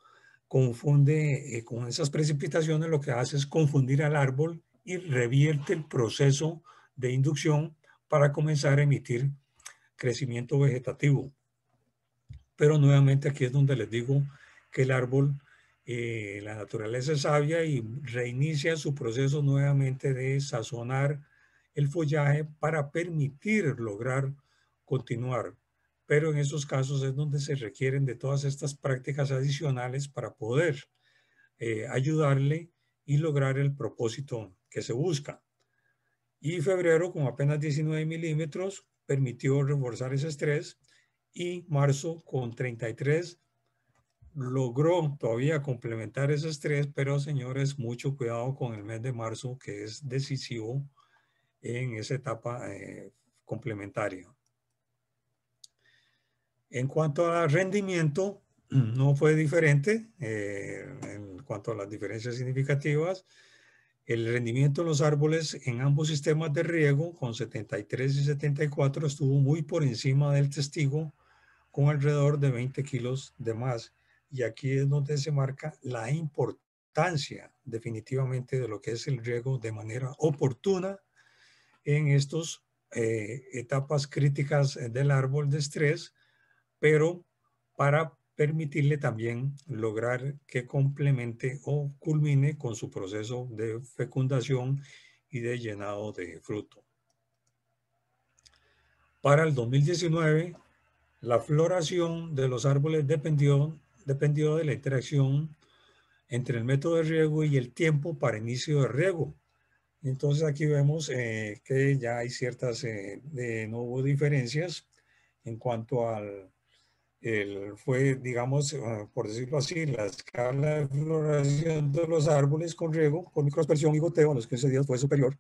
confunde con esas precipitaciones, lo que hace es confundir al árbol y revierte el proceso de inducción para comenzar a emitir crecimiento vegetativo. Pero nuevamente aquí es donde les digo que el árbol, eh, la naturaleza es sabia y reinicia su proceso nuevamente de sazonar el follaje para permitir lograr continuar. Pero en esos casos es donde se requieren de todas estas prácticas adicionales para poder eh, ayudarle y lograr el propósito que se busca. Y febrero, con apenas 19 milímetros, permitió reforzar ese estrés y marzo con 33 logró todavía complementar ese estrés, pero señores, mucho cuidado con el mes de marzo que es decisivo en esa etapa eh, complementaria. En cuanto al rendimiento, [CLEARS THROAT] no fue diferente eh, en cuanto a las diferencias significativas. El rendimiento de los árboles en ambos sistemas de riego, con 73 y 74, estuvo muy por encima del testigo, con alrededor de 20 kilos de más. Y aquí es donde se marca la importancia definitivamente de lo que es el riego de manera oportuna en estas eh, etapas críticas del árbol de estrés, pero para permitirle también lograr que complemente o culmine con su proceso de fecundación y de llenado de fruto. Para el 2019, la floración de los árboles dependió, dependió de la interacción entre el método de riego y el tiempo para inicio de riego. Entonces aquí vemos eh, que ya hay ciertas, eh, no hubo diferencias en cuanto al, el, fue, digamos, ah, por decirlo así, la escala de floración de los árboles con riego, con microaspersión y goteo en los 15 días fue superior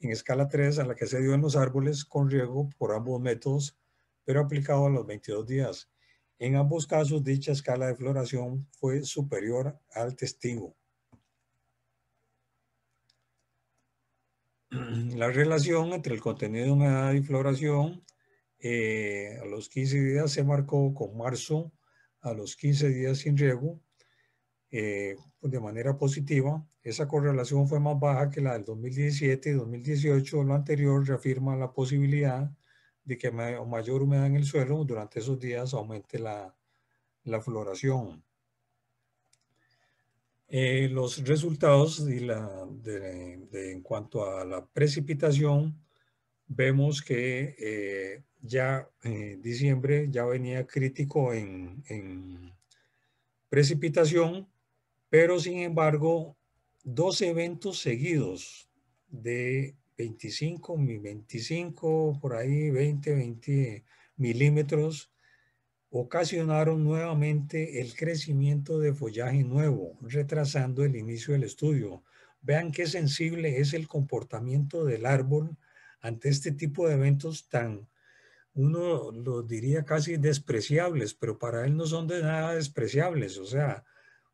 en escala 3 a la que se dio en los árboles con riego por ambos métodos, pero aplicado a los 22 días. En ambos casos, dicha escala de floración fue superior al testigo. [CLEARS THROAT] La relación entre el contenido de humedad y floración eh, a los 15 días se marcó con marzo, a los 15 días sin riego, eh, pues, de manera positiva. Esa correlación fue más baja que la del 2017 y 2018. Lo anterior reafirma la posibilidad de que mayor humedad en el suelo durante esos días aumente la, la floración. Eh, los resultados la, en cuanto a la precipitación, vemos que ya en eh, diciembre ya venía crítico en, precipitación, pero sin embargo, dos eventos seguidos de 25, 25, por ahí 20, 20 milímetros, ocasionaron nuevamente el crecimiento de follaje nuevo, retrasando el inicio del estudio. Vean qué sensible es el comportamiento del árbol ante este tipo de eventos tan uno lo diría casi despreciables, pero para él no son de nada despreciables, o sea,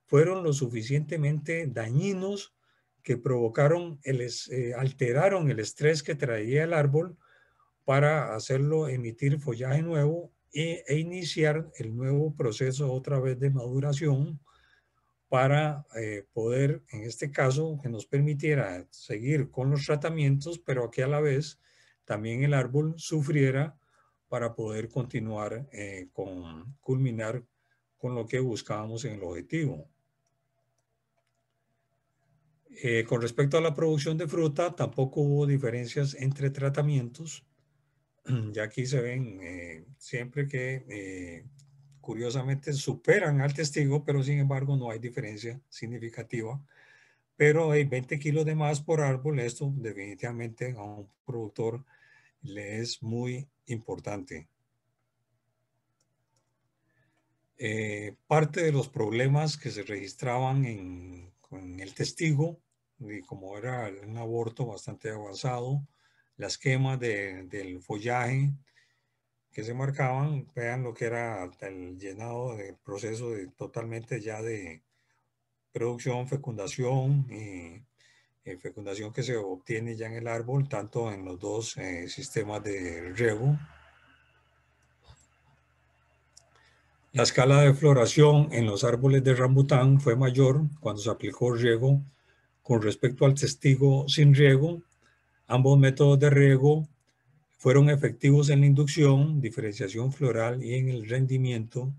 fueron lo suficientemente dañinos que provocaron, el, eh, alteraron el estrés que traía el árbol para hacerlo emitir follaje nuevo e, e iniciar el nuevo proceso otra vez de maduración para eh, poder, en este caso, que nos permitiera seguir con los tratamientos, pero que a la vez también el árbol sufriera para poder continuar eh, con culminar con lo que buscábamos en el objetivo. Eh, con respecto a la producción de fruta, tampoco hubo diferencias entre tratamientos. [CLEARS THROAT] Ya aquí se ven eh, siempre que curiosamente superan al testigo, pero sin embargo no hay diferencia significativa. Pero hay 20 kilos de más por árbol. Esto definitivamente a un productor le es muy importante. Eh, parte de los problemas que se registraban en, el testigo, y como era un aborto bastante avanzado, las quemas de, del follaje que se marcaban, vean lo que era el llenado del proceso de, totalmente ya de producción, fecundación y eh, fecundación que se obtiene ya en el árbol, tanto en los dos eh, sistemas de riego. La escala de floración en los árboles de rambután fue mayor cuando se aplicó riego con respecto al testigo sin riego. Ambos métodos de riego fueron efectivos en la inducción, diferenciación floral y en el rendimiento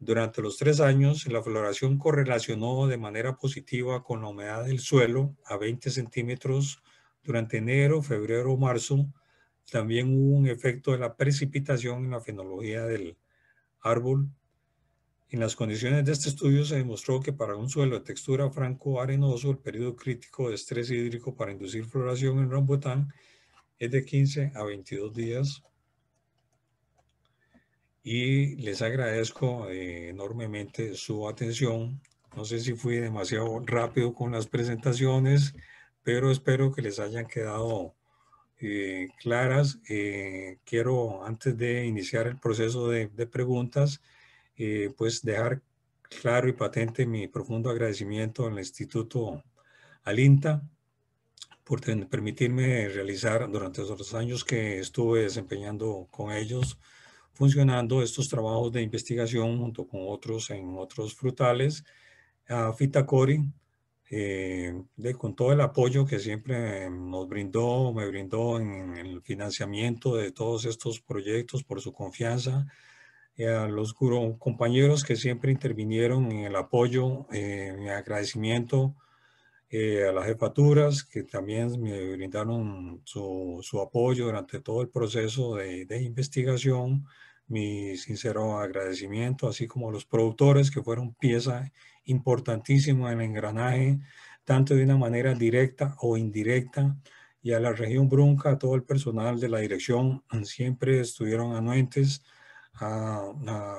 durante los tres años, la floración correlacionó de manera positiva con la humedad del suelo a 20 centímetros durante enero, febrero, marzo. También hubo un efecto de la precipitación en la fenología del árbol. En las condiciones de este estudio se demostró que para un suelo de textura franco-arenoso, el periodo crítico de estrés hídrico para inducir floración en rambotán es de 15 a 22 días y les agradezco eh, enormemente su atención. No sé si fui demasiado rápido con las presentaciones, pero espero que les hayan quedado eh, claras. Eh, quiero, antes de iniciar el proceso de, de preguntas, pues dejar claro y patente mi profundo agradecimiento al Instituto Alinta por permitirme realizar durante los años que estuve desempeñando con ellos funcionando estos trabajos de investigación junto con otros en otros frutales. A Fitacori, eh, con todo el apoyo que siempre nos brindó, me brindó en, el financiamiento de todos estos proyectos por su confianza, a los compañeros que siempre intervinieron en el apoyo, eh, agradecimiento eh, a las jefaturas que también me brindaron su, apoyo durante todo el proceso de, de investigación mi sincero agradecimiento, así como a los productores que fueron pieza importantísima en el engranaje, tanto de una manera directa o indirecta, y a la región Brunca, a todo el personal de la dirección, siempre estuvieron anuentes a,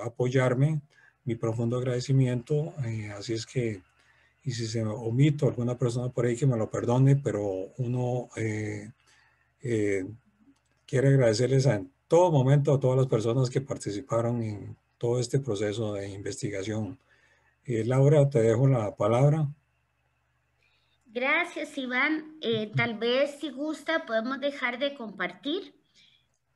apoyarme. Mi profundo agradecimiento, eh, así es que, y si se omito alguna persona por ahí que me lo perdone, pero uno eh, eh, quiere agradecerles a todo momento a todas las personas que participaron en todo este proceso de investigación. Eh, Laura, te dejo la palabra. Gracias, Iván. Eh, tal vez si gusta podemos dejar de compartir.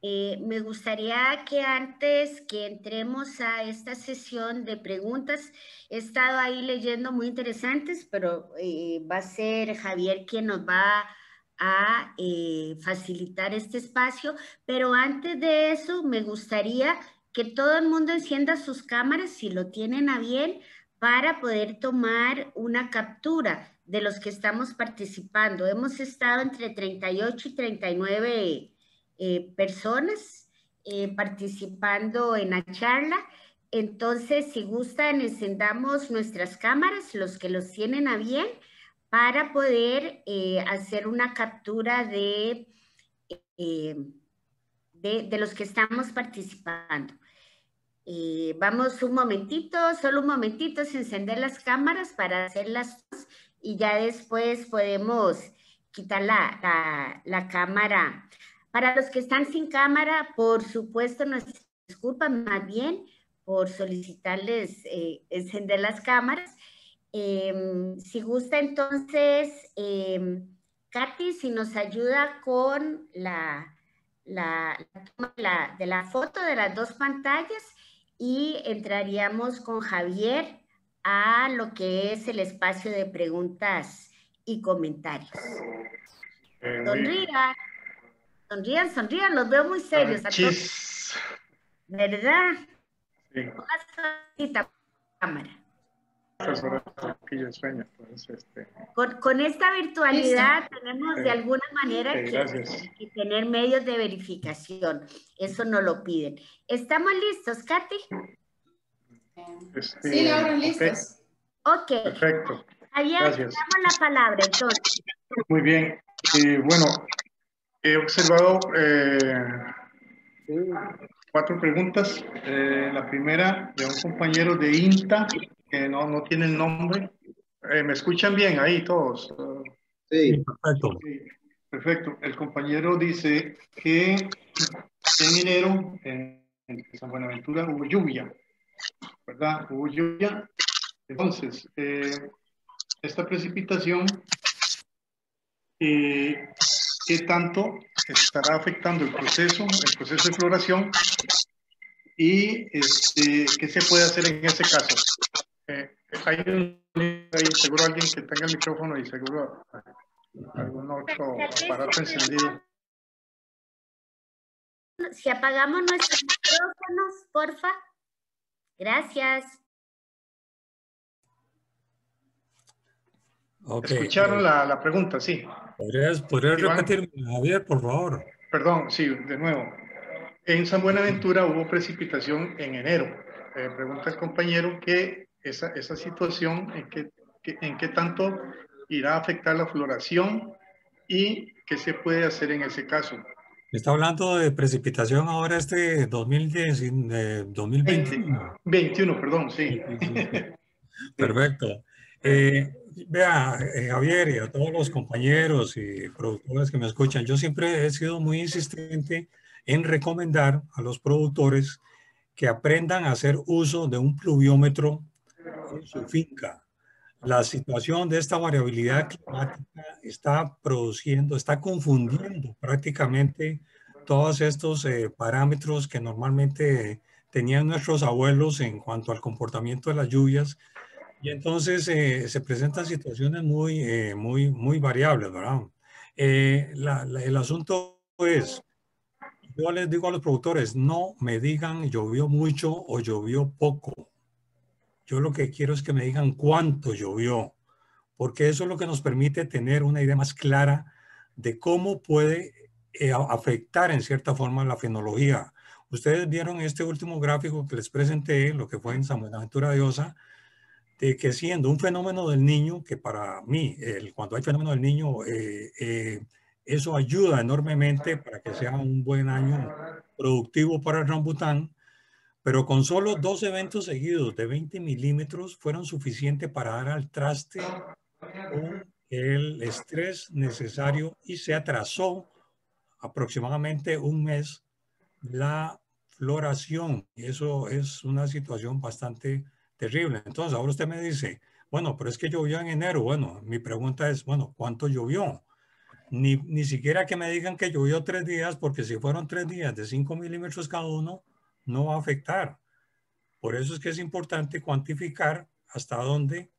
Eh, me gustaría que antes que entremos a esta sesión de preguntas, he estado ahí leyendo muy interesantes, pero eh, va a ser Javier quien nos va a a eh, facilitar este espacio, pero antes de eso me gustaría que todo el mundo encienda sus cámaras si lo tienen a bien para poder tomar una captura de los que estamos participando. Hemos estado entre 38 y 39 eh, personas eh, participando en la charla. Entonces, si gustan, encendamos nuestras cámaras, los que los tienen a bien, para poder eh, hacer una captura eh, de, de, los que estamos participando. Eh, vamos un momentito, solo un momentito, sin encender las cámaras para hacerlas y ya después podemos quitar la cámara. Para los que están sin cámara, por supuesto, nos disculpan más bien por solicitarles encender las cámaras Em, si gusta entonces, eh, Katy, si nos ayuda con la, la, de la foto de las dos pantallas y entraríamos con Javier a lo que es el espacio de preguntas y comentarios. Eh, sonrían, sonrían, sonrían, los veo muy serios. ¿Verdad? Sí. cámara. Pues, este, con, esta virtualidad tenemos de alguna manera que, tener medios de verificación. Eso no lo piden. ¿Estamos listos, Katy? Este, sí, ahora listos. Ok. Perfecto. damos la palabra, Muy bien. y bueno, he observado eh, cuatro preguntas. Eh, la primera de un compañero de INTA no, no tiene el nombre. Eh, ¿Me escuchan bien ahí todos? Sí, perfecto. El compañero dice que en enero en, San Buenaventura hubo lluvia, ¿verdad? Hubo lluvia. Entonces, eh, esta precipitación, que eh, ¿qué tanto estará afectando el proceso, el proceso de floración? ¿Y este, qué se puede hacer en ese caso? Eh, eh, hay seguro alguien que tenga el micrófono y seguro algún otro aparato encendido. Si apagamos nuestros micrófonos, porfa. Gracias. Escucharon la, la, pregunta, sí. ¿Podrías, repetirme, Javier, por favor? Perdón, sí, de nuevo. En San Buenaventura hubo precipitación en enero. Eh, pregunta el compañero que esa, esa situación, en qué, que, en qué tanto irá a afectar la floración y qué se puede hacer en ese caso. Está hablando de precipitación ahora este 2010, 2020. 2021. 21, perdón, sí. [LAUGHS] [LAUGHS] Perfecto. Eh, vea, eh, Javier y a todos los compañeros y productores que me escuchan, yo siempre he sido muy insistente en recomendar a los productores que aprendan a hacer uso de un pluviómetro su finca. La situación de esta variabilidad climática está produciendo, está confundiendo prácticamente todos estos eh, parámetros que normalmente tenían nuestros abuelos en cuanto al comportamiento de las lluvias. Y entonces eh, se presentan situaciones muy, eh, muy, muy variables, ¿verdad? el asunto es, yo les digo a los productores, no me digan llovió mucho o llovió poco yo lo que quiero es que me digan cuánto llovió, porque eso es lo que nos permite tener una idea más clara de cómo puede eh, afectar en cierta forma la fenología. Ustedes vieron este último gráfico que les presenté, lo que fue en San Buenaventura de Osa, de que siendo un fenómeno del niño, que para mí, cuando hay fenómeno del niño, eh, eh, eso ayuda enormemente para que sea un buen año productivo para el rambután, pero con solo dos eventos seguidos de 20 milímetros fueron suficientes para dar al traste el estrés necesario y se atrasó aproximadamente un mes la floración. Y Eso es una situación bastante terrible. Entonces, ahora usted me dice, bueno, pero es que llovió en enero. Bueno, mi pregunta es, bueno, ¿cuánto llovió? Ni, ni siquiera que me digan que llovió tres días, porque si fueron tres días de 5 milímetros cada uno, no va a afectar. Por eso es que es importante cuantificar hasta dónde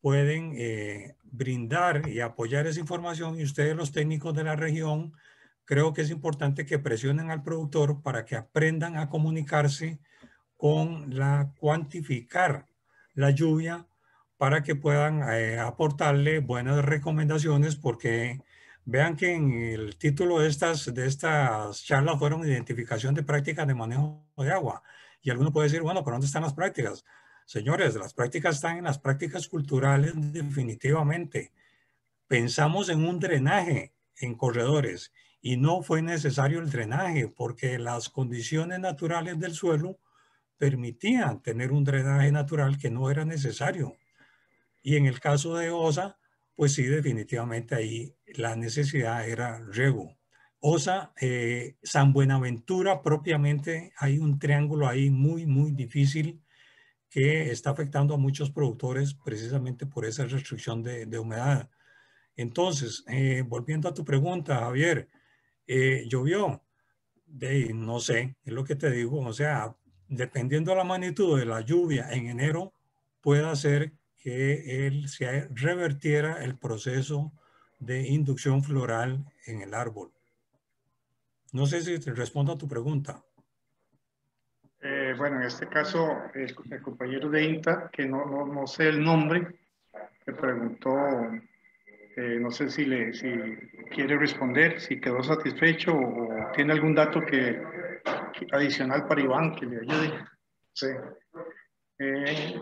pueden eh, brindar y apoyar esa información y ustedes los técnicos de la región creo que es importante que presionen al productor para que aprendan a comunicarse con la cuantificar la lluvia para que puedan eh, aportarle buenas recomendaciones porque Vean que en el título de estas, de estas charlas fueron identificación de prácticas de manejo de agua. Y alguno puede decir, bueno, pero ¿dónde están las prácticas? Señores, las prácticas están en las prácticas culturales definitivamente. Pensamos en un drenaje en corredores y no fue necesario el drenaje porque las condiciones naturales del suelo permitían tener un drenaje natural que no era necesario. Y en el caso de OSA, pues sí, definitivamente ahí la necesidad era riego. O sea, eh, San Buenaventura propiamente, hay un triángulo ahí muy, muy difícil que está afectando a muchos productores precisamente por esa restricción de, humedad. Entonces, eh, volviendo a tu pregunta, Javier, eh, llovió, de, no sé, es lo que te digo, o sea, dependiendo de la magnitud de la lluvia en enero, puede hacer que él, se revertiera el proceso de inducción floral en el árbol. No sé si respondo a tu pregunta. Eh, bueno, en este caso, el, compañero de INTA, que no, no, sé el nombre, me preguntó, eh, no sé si, le, si quiere responder, si quedó satisfecho o tiene algún dato que, adicional para Iván que le ayude. Sí. Eh,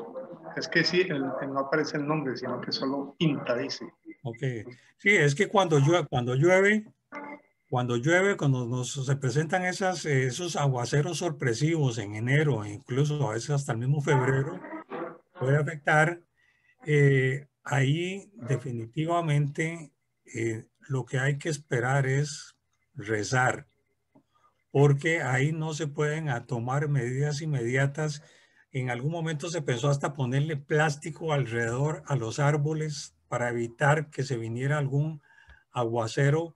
es que sí, no aparece el nombre, sino que solo pinta, dice. Ok. Sí, es que cuando llueve, cuando llueve, cuando llueve, cuando nos se presentan esas, eh, esos aguaceros sorpresivos en enero, incluso a veces hasta el mismo febrero, puede afectar. Eh, ahí definitivamente eh, lo que hay que esperar es rezar, porque ahí no se pueden tomar medidas inmediatas en algún momento se pensó hasta ponerle plástico alrededor a los árboles para evitar que se viniera algún aguacero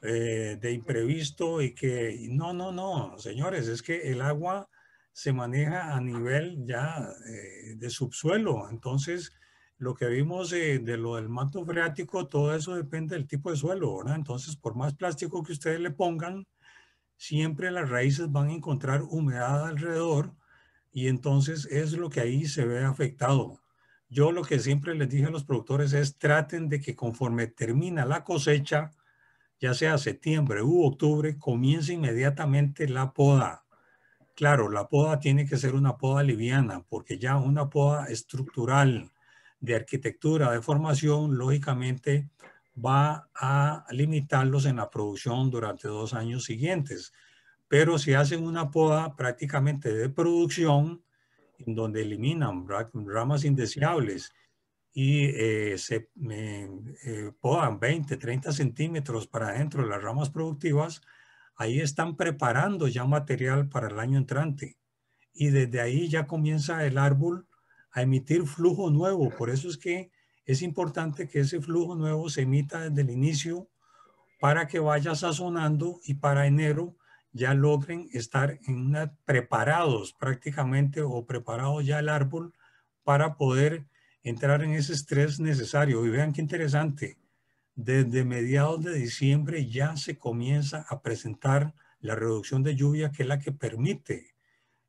eh, de imprevisto y que no, no, no, señores, es que el agua se maneja a nivel ya eh, de subsuelo. Entonces, lo que vimos eh, de lo del manto freático, todo eso depende del tipo de suelo, ¿verdad? Entonces, por más plástico que ustedes le pongan, siempre las raíces van a encontrar humedad alrededor y entonces es lo que ahí se ve afectado. Yo lo que siempre les dije a los productores es traten de que conforme termina la cosecha, ya sea septiembre u octubre, comience inmediatamente la poda. Claro, la poda tiene que ser una poda liviana, porque ya una poda estructural de arquitectura, de formación, lógicamente va a limitarlos en la producción durante dos años siguientes pero si hacen una poda prácticamente de producción, en donde eliminan ramas indeseables y eh, se eh, podan 20, 30 centímetros para dentro de las ramas productivas, ahí están preparando ya material para el año entrante. Y desde ahí ya comienza el árbol a emitir flujo nuevo. Por eso es que es importante que ese flujo nuevo se emita desde el inicio para que vaya sazonando y para enero ya logren estar preparados prácticamente o preparado ya el árbol para poder entrar en ese estrés necesario. Y vean qué interesante, desde mediados de diciembre ya se comienza a presentar la reducción de lluvia que es la que permite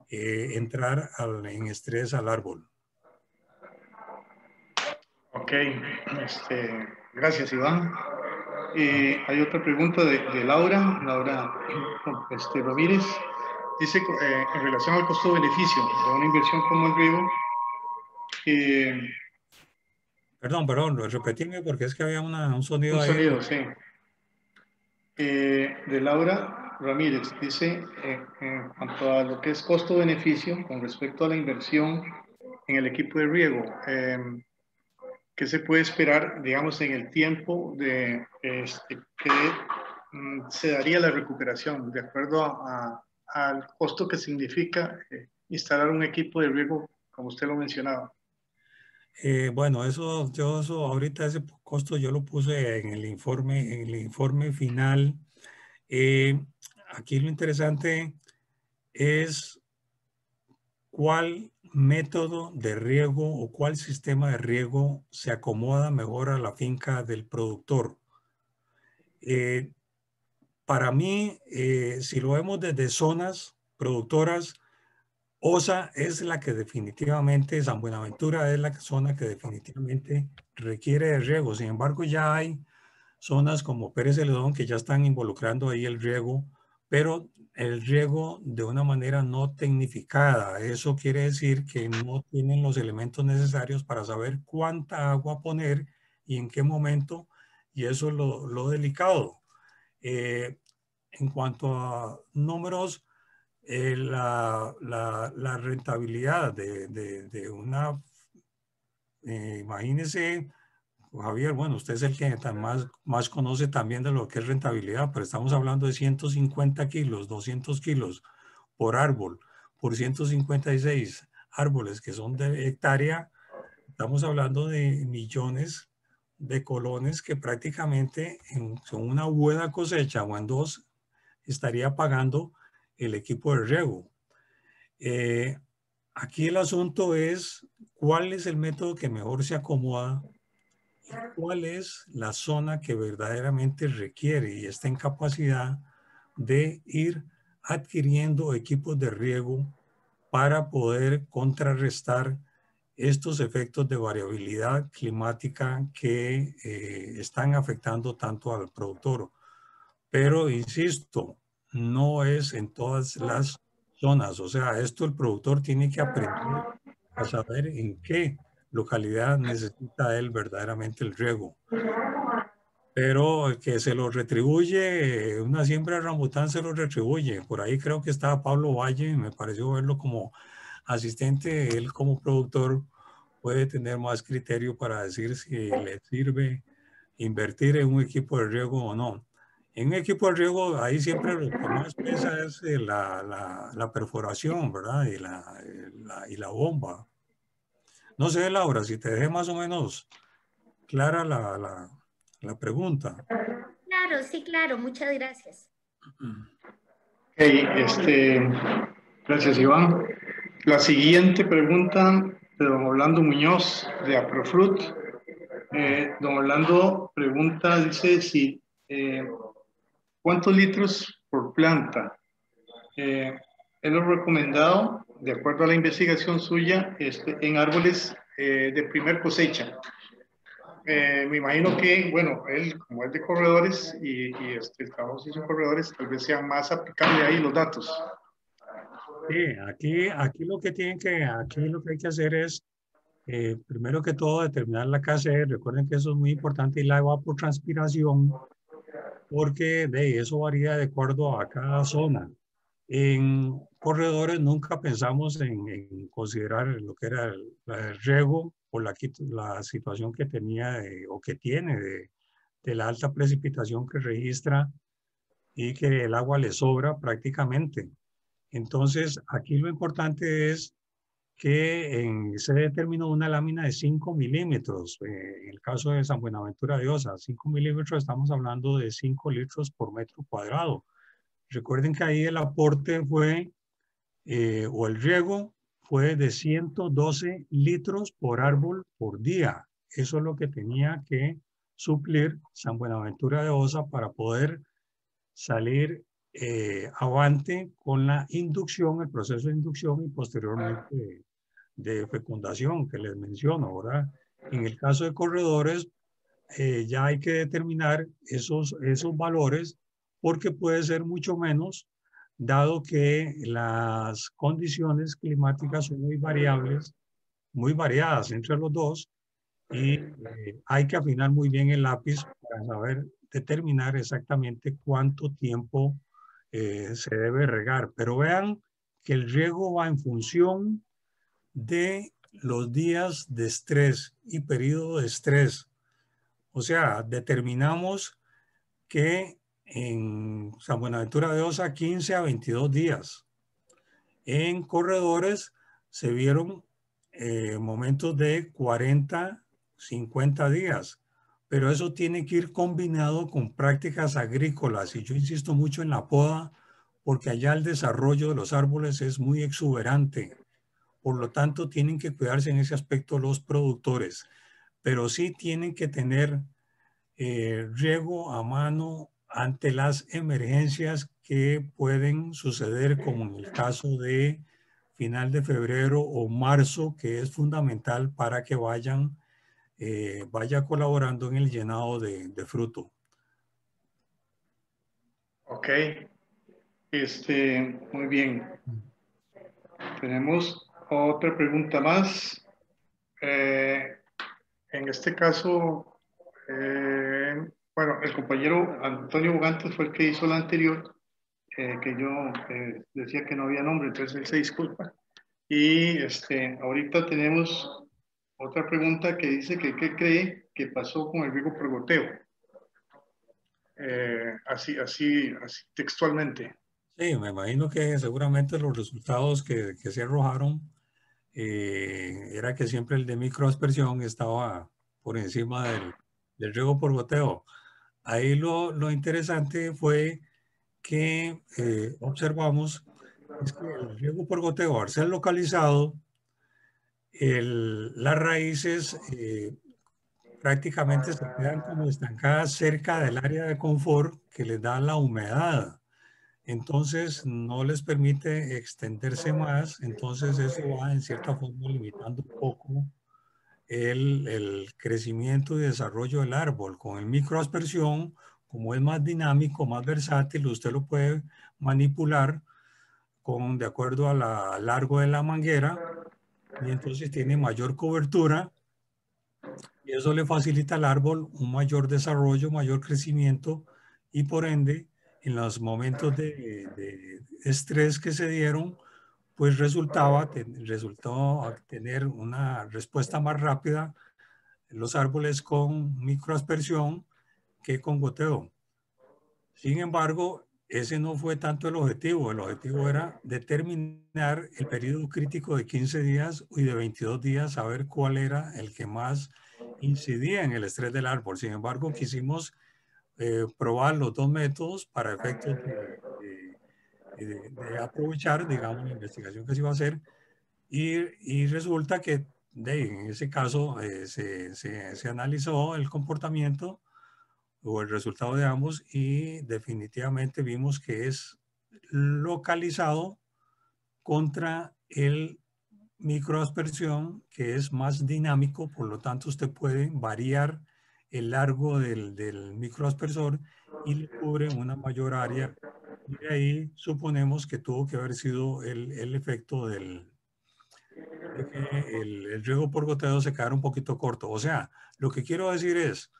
eh, entrar en estrés al árbol. Ok, este, gracias Iván. Eh, hay otra pregunta de, Laura, Laura este, Ramírez. Dice, eh, en relación al costo-beneficio de una inversión como el riego. Eh, perdón, perdón, repetíme porque es que había un sonido. Un sonido, sí. de Laura Ramírez dice: en cuanto a lo que es costo-beneficio con respecto a la inversión en el equipo de riego, eh, ¿Qué se puede esperar, digamos, en el tiempo de este, que mm, se daría la recuperación de acuerdo al costo que significa eh, instalar un equipo de riego, como usted lo mencionaba? Eh, bueno, eso, yo eso, ahorita ese costo yo lo puse en el informe, en el informe final. Eh, aquí lo interesante es cuál método de riego o cuál sistema de riego se acomoda mejor a la finca del productor. Eh, para mí, eh, si lo vemos desde zonas productoras, OSA es la que definitivamente, San Buenaventura es la zona que definitivamente requiere de riego. Sin embargo, ya hay zonas como Pérez Celedón que ya están involucrando ahí el riego pero el riego de una manera no tecnificada. Eso quiere decir que no tienen los elementos necesarios para saber cuánta agua poner y en qué momento, y eso es lo, delicado. Eh, en cuanto a números, eh, la, rentabilidad de, una, eh, imagínense, Javier, bueno, usted es el que más, más conoce también de lo que es rentabilidad, pero estamos hablando de 150 kilos, 200 kilos por árbol, por 156 árboles que son de hectárea, estamos hablando de millones de colones que prácticamente en, una buena cosecha o en dos estaría pagando el equipo de riego. Eh, aquí el asunto es cuál es el método que mejor se acomoda cuál es la zona que verdaderamente requiere y está en capacidad de ir adquiriendo equipos de riego para poder contrarrestar estos efectos de variabilidad climática que eh, están afectando tanto al productor. Pero, insisto, no es en todas las zonas. O sea, esto el productor tiene que aprender a saber en qué localidad necesita él verdaderamente el riego. Pero que se lo retribuye, una siembra de rambután se lo retribuye. Por ahí creo que estaba Pablo Valle me pareció verlo como asistente, él como productor puede tener más criterio para decir si le sirve invertir en un equipo de riego o no. En un equipo de riego, ahí siempre lo que más pesa es eh, la, perforación, ¿verdad? Y eh, y la bomba. No sé, Laura, si te dejé más o menos clara la, pregunta. Claro, sí, claro, muchas gracias. este, gracias, Iván. La siguiente pregunta de don Orlando Muñoz de Aprofruit. Eh, don Orlando pregunta, dice, si, eh, ¿cuántos litros por planta? Eh, ¿Es lo recomendado de acuerdo a la investigación suya, este, en árboles eh, de primer cosecha. Eh, me imagino que, bueno, él, como es de corredores y, y este, en corredores, tal vez sea más aplicable ahí los datos. Sí, aquí, aquí lo que tienen que, aquí lo que hay que hacer es, eh, primero que todo, determinar la KC. Recuerden que eso es muy importante y la evapotranspiración, porque de eso varía de acuerdo a cada zona. En corredores nunca pensamos en, considerar lo que era el, riego o la, la, situación que tenía o que tiene de, la alta precipitación que registra y que el agua le sobra prácticamente. Entonces, aquí lo importante es que se determinó una lámina de 5 milímetros. Eh, en el caso de San Buenaventura de Osa, 5 milímetros estamos hablando de 5 litros por metro cuadrado. Recuerden que ahí el aporte fue, eh, o el riego fue de 112 litros por árbol por día. Eso es lo que tenía que suplir San Buenaventura de Osa para poder salir eh, con la inducción, el proceso de inducción y posteriormente de fecundación que les menciono, ahora En el caso de corredores, eh, ya hay que determinar esos, esos valores porque puede ser mucho menos, dado que las condiciones climáticas son muy variables, muy variadas entre los dos, y eh, hay que afinar muy bien el lápiz para saber determinar exactamente cuánto tiempo eh, se debe regar. Pero vean que el riego va en función de los días de estrés y periodo de estrés. O sea, determinamos que en San Buenaventura de Osa 15 a 22 días. En corredores se vieron eh, momentos de 40, 50 días, pero eso tiene que ir combinado con prácticas agrícolas y yo insisto mucho en la poda porque allá el desarrollo de los árboles es muy exuberante. Por lo tanto, tienen que cuidarse en ese aspecto los productores, pero sí tienen que tener eh, riego a mano ante las emergencias que pueden suceder, como en el caso de final de febrero o marzo, que es fundamental para que vayan, eh, vaya colaborando en el llenado de, fruto. Ok, este, muy bien. Tenemos otra pregunta más. Eh, en este caso, eh, bueno, el compañero Antonio Bogantes fue el que hizo la anterior, eh, que yo eh, decía que no había nombre, entonces él se disculpa. Y este, ahorita tenemos otra pregunta que dice que qué cree que pasó con el riego por goteo. Eh, así, así, así textualmente. Sí, me imagino que seguramente los resultados que, que se arrojaron era que siempre el de microaspersión estaba por encima del, del riego por goteo. Ahí lo, interesante fue que eh, observamos que el riego por goteo, al localizado, el, las raíces eh, prácticamente se quedan como estancadas cerca del área de confort que les da la humedad. Entonces no les permite extenderse más, entonces eso va en cierta forma limitando un poco el, crecimiento y desarrollo del árbol. Con el microaspersión, como es más dinámico, más versátil, usted lo puede manipular con, de acuerdo a la, largo de la manguera y entonces tiene mayor cobertura y eso le facilita al árbol un mayor desarrollo, mayor crecimiento y por ende en los momentos de estrés que se dieron pues resultaba, resultó tener una respuesta más rápida los árboles con microaspersión que con goteo. Sin embargo, ese no fue tanto el objetivo. El objetivo era determinar el periodo crítico de 15 días y de 22 días, saber cuál era el que más incidía en el estrés del árbol. Sin embargo, quisimos eh, probar los dos métodos para efectos de, de aprovechar, digamos, la investigación que se iba a hacer y, y resulta que en ese caso eh, se, se, se, analizó el comportamiento o el resultado de ambos y definitivamente vimos que es localizado contra el microaspersión que es más dinámico, por lo tanto usted puede variar el largo del, del microaspersor y cubre una mayor área y ahí suponemos que tuvo que haber sido el, el efecto del el, riego por goteo se quedara un poquito corto. O sea, lo que quiero decir es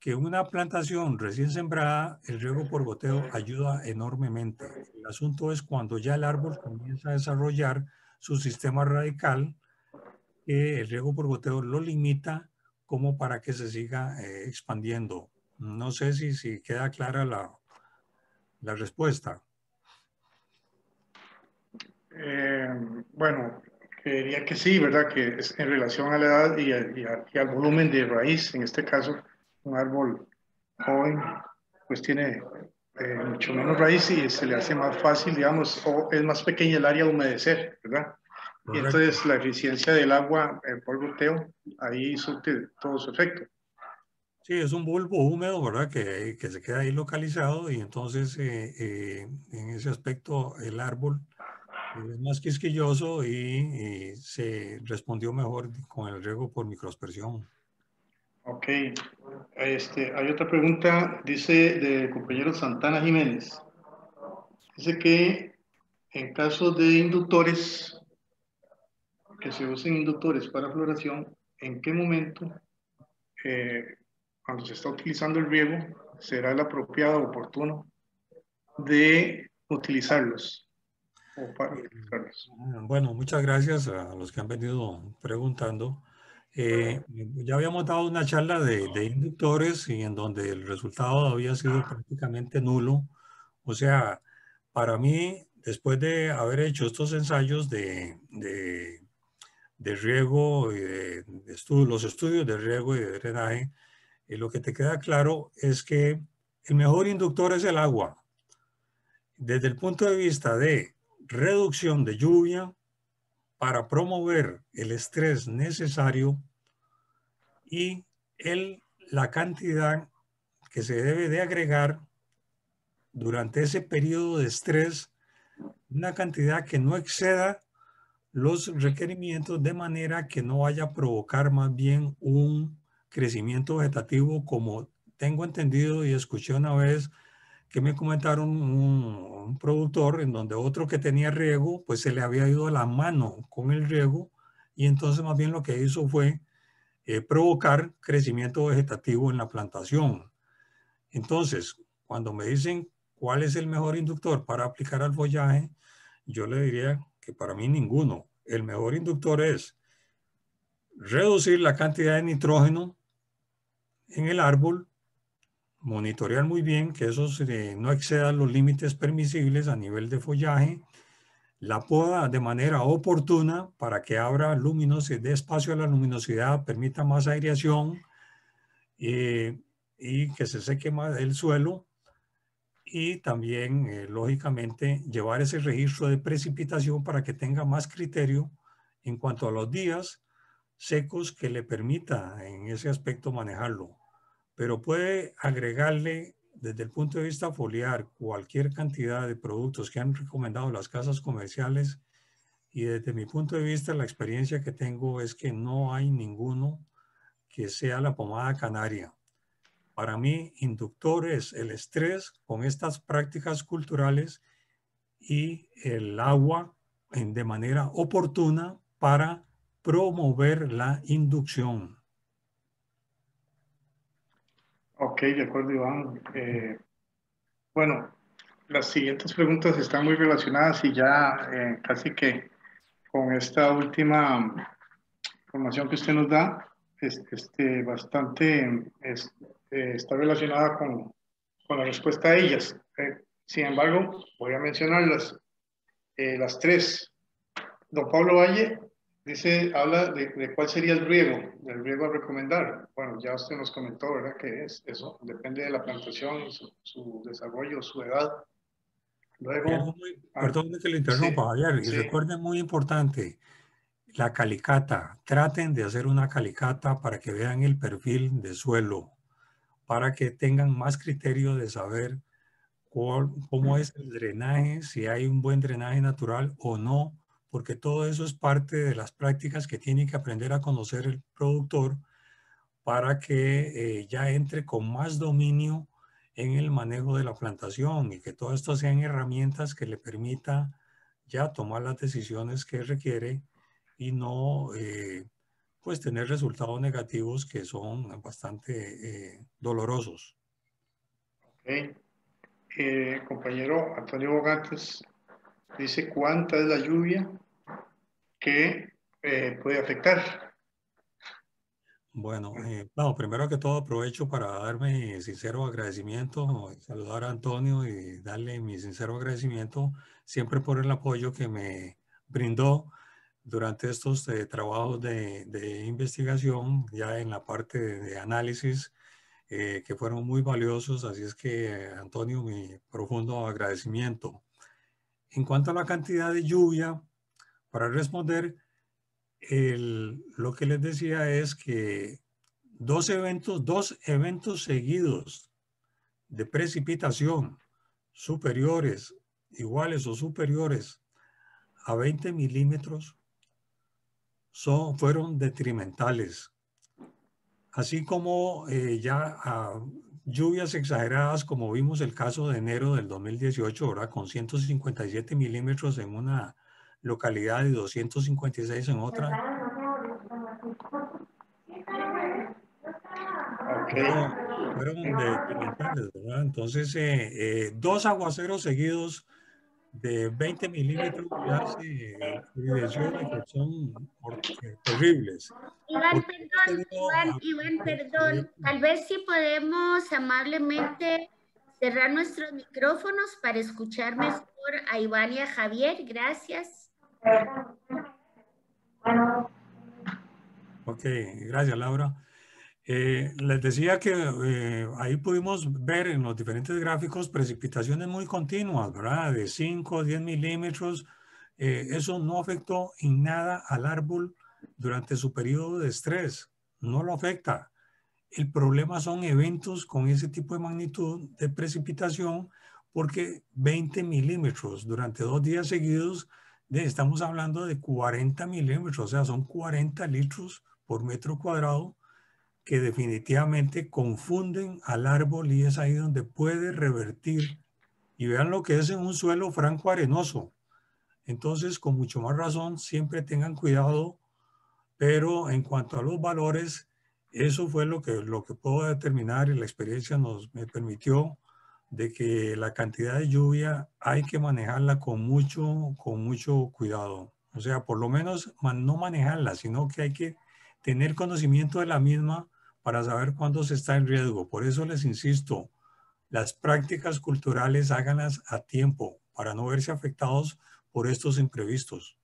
que una plantación recién sembrada, el riego por goteo ayuda enormemente. El asunto es cuando ya el árbol comienza a desarrollar su sistema radical, que el riego por goteo lo limita como para que se siga eh, expandiendo. No sé si, si queda clara la, la respuesta. Eh, bueno, diría que sí, ¿verdad? Que es en relación a la edad y, al volumen de raíz, en este caso, un árbol joven, pues tiene eh, mucho menos raíz y se le hace más fácil, digamos, o es más pequeña el área de humedecer, ¿verdad? Y entonces la eficiencia del agua el por ahí surte todo su efecto. Sí, es un bulbo húmedo, ¿verdad? Que, que se queda ahí localizado y entonces eh, eh, en ese aspecto el árbol es más quisquilloso y, se respondió mejor con el riego por microaspersión. Ok. Este, hay otra pregunta, dice del compañero Santana Jiménez. Dice que en caso de inductores, que se usen inductores para floración, ¿en qué momento eh, cuando se está utilizando el riego, será el apropiado, oportuno de utilizarlos. O para ah, Bueno, muchas gracias a los que han venido preguntando. Eh, ya habíamos dado una charla de, inductores y en donde el resultado había sido prácticamente nulo. O sea, para mí, después de haber hecho estos ensayos de, riego y de, los estudios de riego y de drenaje, y eh, lo que te queda claro es que el mejor inductor es el agua. Desde el punto de vista de reducción de lluvia para promover el estrés necesario y el, la cantidad que se debe de agregar durante ese periodo de estrés, una cantidad que no exceda los requerimientos de manera que no vaya a provocar más bien un crecimiento vegetativo, como tengo entendido y escuché una vez que me comentaron un, productor en donde otro que tenía riego, pues se le había ido a la mano con el riego y entonces más bien lo que hizo fue eh, provocar crecimiento vegetativo en la plantación. Entonces, cuando me dicen cuál es el mejor inductor para aplicar al follaje, yo le diría que para mí ninguno. El mejor inductor es reducir la cantidad de nitrógeno en el árbol, monitorear muy bien que eso eh, no excedan los límites permisibles a nivel de follaje, la poda de manera oportuna para que abra luminosidad, dé espacio a la luminosidad, permita más aireación eh, y que se seque más el suelo. Y también, eh, lógicamente, llevar ese registro de precipitación para que tenga más criterio en cuanto a los días secos que le permita en ese aspecto manejarlo pero puede agregarle desde el punto de vista foliar cualquier cantidad de productos que han recomendado las casas comerciales y desde mi punto de vista la experiencia que tengo es que no hay ninguno que sea la pomada canaria. Para mí, inductor es el estrés con estas prácticas culturales y el agua de manera oportuna para promover la inducción. Ok, de acuerdo, Iván. Eh, bueno, las siguientes preguntas están muy relacionadas y ya eh, casi que con esta última información que usted nos da, este, este, bastante este, está relacionada con, con, la respuesta a ellas. Eh, sin embargo, voy a mencionar las tres. Don Pablo Valle Dice, habla de, cuál sería el riego, el riego a recomendar. Bueno, ya usted nos comentó, ¿verdad? Que es eso, depende de la plantación, su, desarrollo, su edad. Luego, muy, ah, que le interrumpa, Javier, y recuerden muy importante, la calicata, traten de hacer una calicata para que vean el perfil de suelo, para que tengan más criterio de saber cómo mm. es el drenaje, si hay un buen drenaje natural o no, porque todo eso es parte de las prácticas que tiene que aprender a conocer el productor para que eh, ya entre con más dominio en el manejo de la plantación y que todo esto sean herramientas que le permita ya tomar las decisiones que requiere y no eh, pues tener resultados negativos que son bastante eh, dolorosos. Ok. compañero Antonio Bogantes, dice cuánta es la lluvia que eh, puede afectar. Bueno, eh, primero que todo aprovecho para darme sincero agradecimiento, saludar a Antonio y darle mi sincero agradecimiento siempre por el apoyo que me brindó durante estos eh, trabajos de, investigación, ya en la parte de análisis, eh, que fueron muy valiosos. Así es que, Antonio, mi profundo agradecimiento. En cuanto a la cantidad de lluvia, para responder, lo que les decía es que dos eventos, dos eventos seguidos de precipitación superiores, iguales o superiores a 20 milímetros, son, fueron detrimentales. Así como eh, ya a lluvias exageradas, como vimos el caso de enero del 2018, ahora con 157 milímetros en una localidad y 256 en otra. Fueron de, Entonces, eh, eh, dos aguaceros seguidos de 20 milímetros que son eh, terribles. Iván, perdón, Iván, Iván, perdón. Tal vez si podemos amablemente cerrar nuestros micrófonos para escuchar mejor a Iván y a Javier. Gracias. Ok, gracias Laura. Eh, les decía que eh, ahí pudimos ver en los diferentes gráficos precipitaciones muy continuas, ¿verdad? De 5, 10 milímetros. Eh, eso no afectó en nada al árbol durante su periodo de estrés. No lo afecta. El problema son eventos con ese tipo de magnitud de precipitación, porque 20 milímetros durante dos días seguidos, estamos hablando de 40 milímetros, o sea, son 40 litros por metro cuadrado que definitivamente confunden al árbol y es ahí donde puede revertir. Y vean lo que es en un suelo franco arenoso. Entonces, con mucho más razón, siempre tengan cuidado, pero en cuanto a los valores, eso fue lo que, lo que puedo determinar y la experiencia nos me permitió de que la cantidad de lluvia hay que manejarla con mucho, con mucho cuidado. O sea, por lo menos no manejarla, sino que hay que tener conocimiento de la misma para saber cuándo se está en riesgo. Por eso les insisto, las prácticas culturales háganlas a tiempo para no verse afectados por estos imprevistos.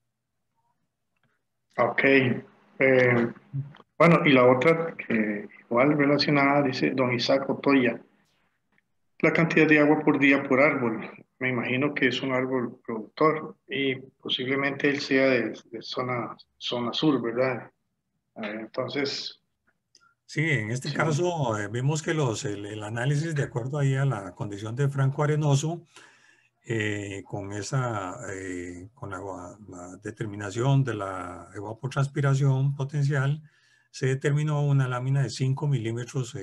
Ok. Eh, bueno, y la otra, que igual relacionada, dice don Isaac Otoya, la cantidad de agua por día por árbol. Me imagino que es un árbol productor y posiblemente él sea de, zona, zona sur, ¿verdad? entonces, Sí, en este caso eh, vemos que los, el, análisis, de acuerdo ahí a la condición de Franco Arenoso, eh, con, esa, eh, con la, determinación de la evapotranspiración potencial, se determinó una lámina de 5 milímetros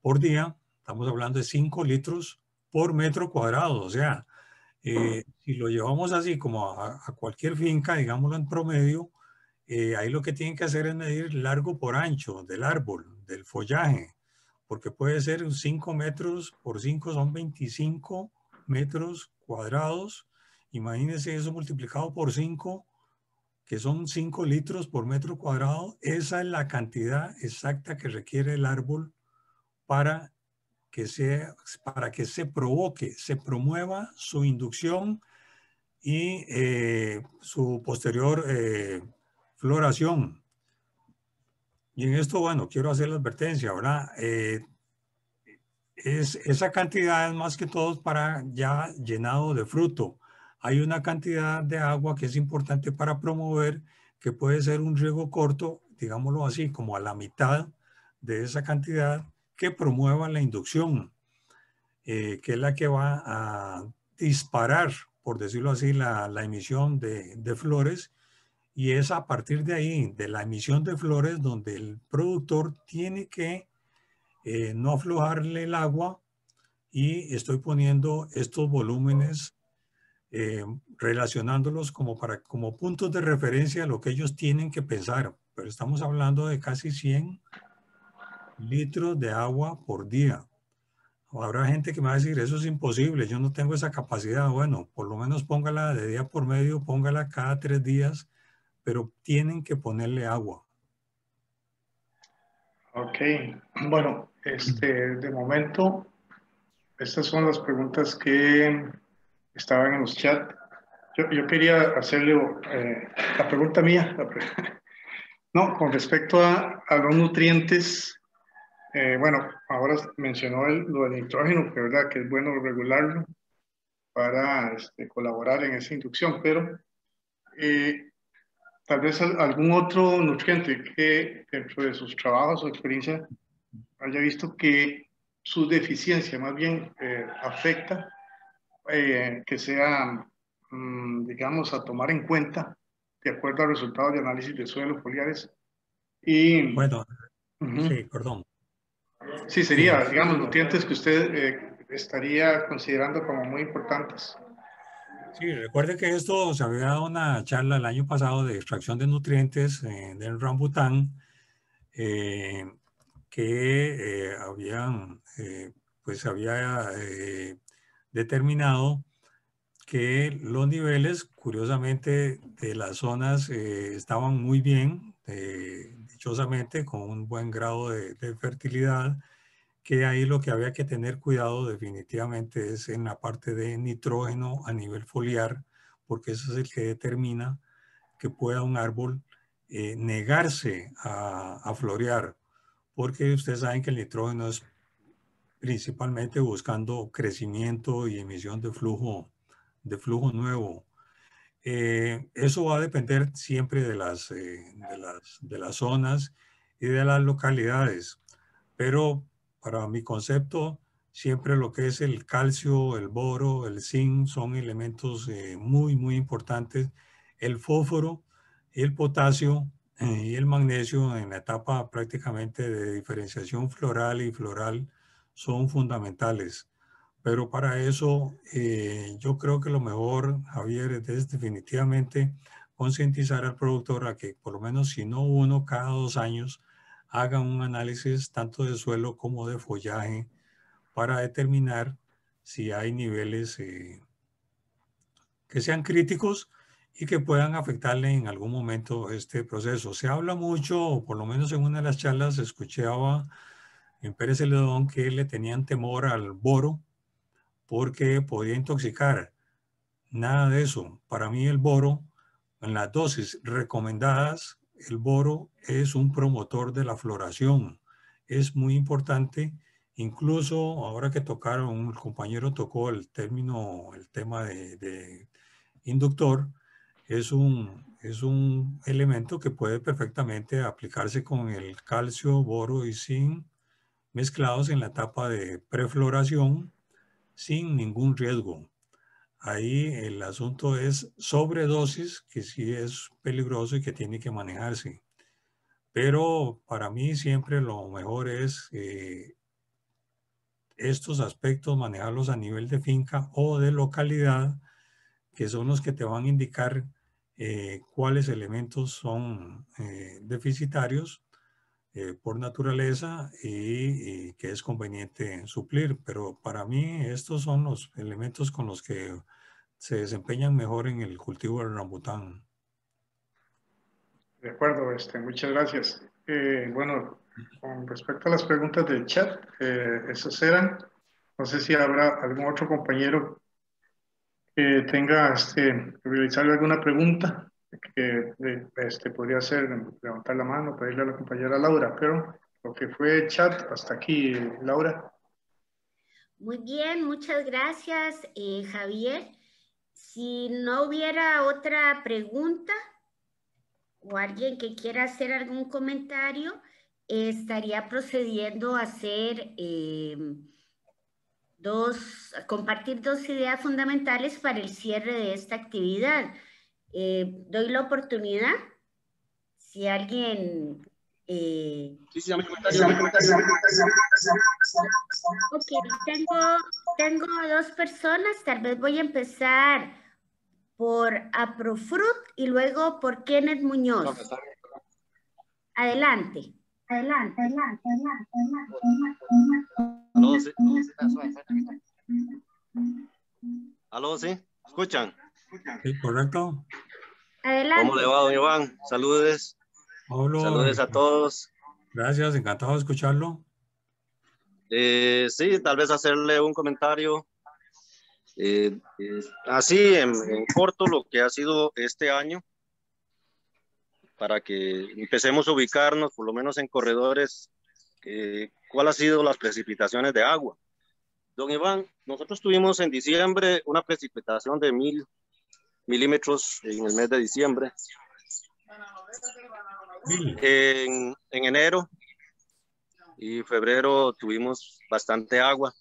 por día. Estamos hablando de 5 litros por metro cuadrado. O sea, si lo llevamos así como a, a cualquier finca, digámoslo en promedio, eh, ahí lo que tienen que hacer es medir largo por ancho del árbol, del follaje, porque puede ser 5 metros por 5 son 25 metros cuadrados. Imagínense eso multiplicado por 5, que son 5 litros por metro cuadrado. Esa es la cantidad exacta que requiere el árbol para que, sea, para que se provoque, se promueva su inducción y eh, su posterior eh, Floración. Y en esto, bueno, quiero hacer la advertencia, ¿verdad? Eh, es, esa cantidad es más que todo para ya llenado de fruto. Hay una cantidad de agua que es importante para promover, que puede ser un riego corto, digámoslo así, como a la mitad de esa cantidad, que promueva la inducción, eh, que es la que va a disparar, por decirlo así, la, la emisión de, de flores y es a partir de ahí, de la emisión de flores, donde el productor tiene que eh, no aflojarle el agua y estoy poniendo estos volúmenes eh, relacionándolos como, para, como puntos de referencia a lo que ellos tienen que pensar. Pero estamos hablando de casi 100 litros de agua por día. Habrá gente que me va a decir, eso es imposible, yo no tengo esa capacidad. Bueno, por lo menos póngala de día por medio, póngala cada tres días pero tienen que ponerle agua. Ok, [CLEARS THROAT] bueno, este, de momento, estas son las preguntas que estaban en los chats. Yo, yo, quería hacerle eh, la pregunta mía. [LAUGHS] no, con respecto a, los nutrientes, eh, bueno, ahora mencionó lo del nitrógeno, que, ¿verdad? que es bueno regularlo para este, colaborar en esa inducción, pero eh, tal vez algún otro nutriente que dentro de sus trabajos o experiencia haya visto que su deficiencia más bien eh, afecta eh, que sea, mm, digamos, a tomar en cuenta de acuerdo al resultado de análisis de suelos foliares. Y, bueno, sí, perdón. Sí, sería, digamos, nutrientes que usted eh, estaría considerando como muy importantes. Sí, recuerde que esto se había dado una charla el año pasado de extracción de nutrientes en del rambután, eh, que eh, habían, eh, pues había eh, determinado que los niveles, curiosamente, de las zonas estaban muy bien, dichosamente, con un buen grado de fertilidad que ahí lo que había que tener cuidado definitivamente es en la parte de nitrógeno a nivel foliar, porque eso es el que determina que pueda un árbol eh, negarse a, florear, porque ustedes saben que el nitrógeno es principalmente buscando crecimiento y emisión de flujo, de flujo nuevo. Eh, eso va a depender siempre de las, eh, de las, de las zonas y de las localidades, pero para mi concepto, siempre lo que es el calcio, el boro, el zinc son elementos eh, muy, muy importantes. El fósforo, el potasio eh, y el magnesio en la etapa prácticamente de diferenciación floral y floral son fundamentales. Pero para eso eh, yo creo que lo mejor, Javier, es definitivamente concientizar al productor a que por lo menos si no uno cada dos años, hagan un análisis tanto de suelo como de follaje para determinar si hay niveles eh, que sean críticos y que puedan afectarle en algún momento este proceso. Se habla mucho, o por lo menos en una de las charlas escuchaba en Pérez Celedón que le tenían temor al boro porque podía intoxicar. Nada de eso. Para mí el boro, en las dosis recomendadas, el boro es un promotor de la floración. Es muy importante, incluso ahora que tocaron, un compañero tocó el término, el tema de, inductor, es un, es un elemento que puede perfectamente aplicarse con el calcio, boro y zinc mezclados en la etapa de prefloración sin ningún riesgo. Ahí el asunto es sobredosis, que sí es peligroso y que tiene que manejarse. Pero para mí siempre lo mejor es eh, estos aspectos manejarlos a nivel de finca o de localidad, que son los que te van a indicar eh, cuáles elementos son eh, deficitarios eh, por naturaleza y, que es conveniente suplir. Pero para mí estos son los elementos con los que se desempeñan mejor en el cultivo del rambután. De acuerdo, este, muchas gracias. Eh, bueno, con respecto a las preguntas del chat, eh, esas eran. No sé si habrá algún otro compañero que tenga este, que realizar alguna pregunta que eh, este, podría ser levantar la mano, pedirle a la compañera Laura, pero lo que fue chat, hasta aquí, Laura. Muy bien, muchas gracias, eh, Javier. Si no hubiera otra pregunta o alguien que quiera hacer algún comentario, estaría procediendo a hacer em, dos, a compartir dos ideas fundamentales para el cierre de esta actividad. Eh, doy la oportunidad, si alguien... Eh, tengo, tengo dos personas, tal vez voy a empezar por Aprofruit y luego por Kenneth Muñoz. Adelante. Adelante, adelante, adelante, Aló, sí. ¿Escuchan? correcto. Adelante. ¿Cómo le va, don Iván? Saludes. Saludes a todos. Gracias, encantado de escucharlo. Eh, sí, tal vez hacerle un comentario. Eh, eh, así, en, corto, lo que ha sido este año, para que empecemos a ubicarnos, por lo menos en corredores, cuál ha sido las precipitaciones de agua. Don Iván, nosotros tuvimos en diciembre una precipitación de mil milímetros en el mes de diciembre. En, enero y febrero tuvimos bastante agua.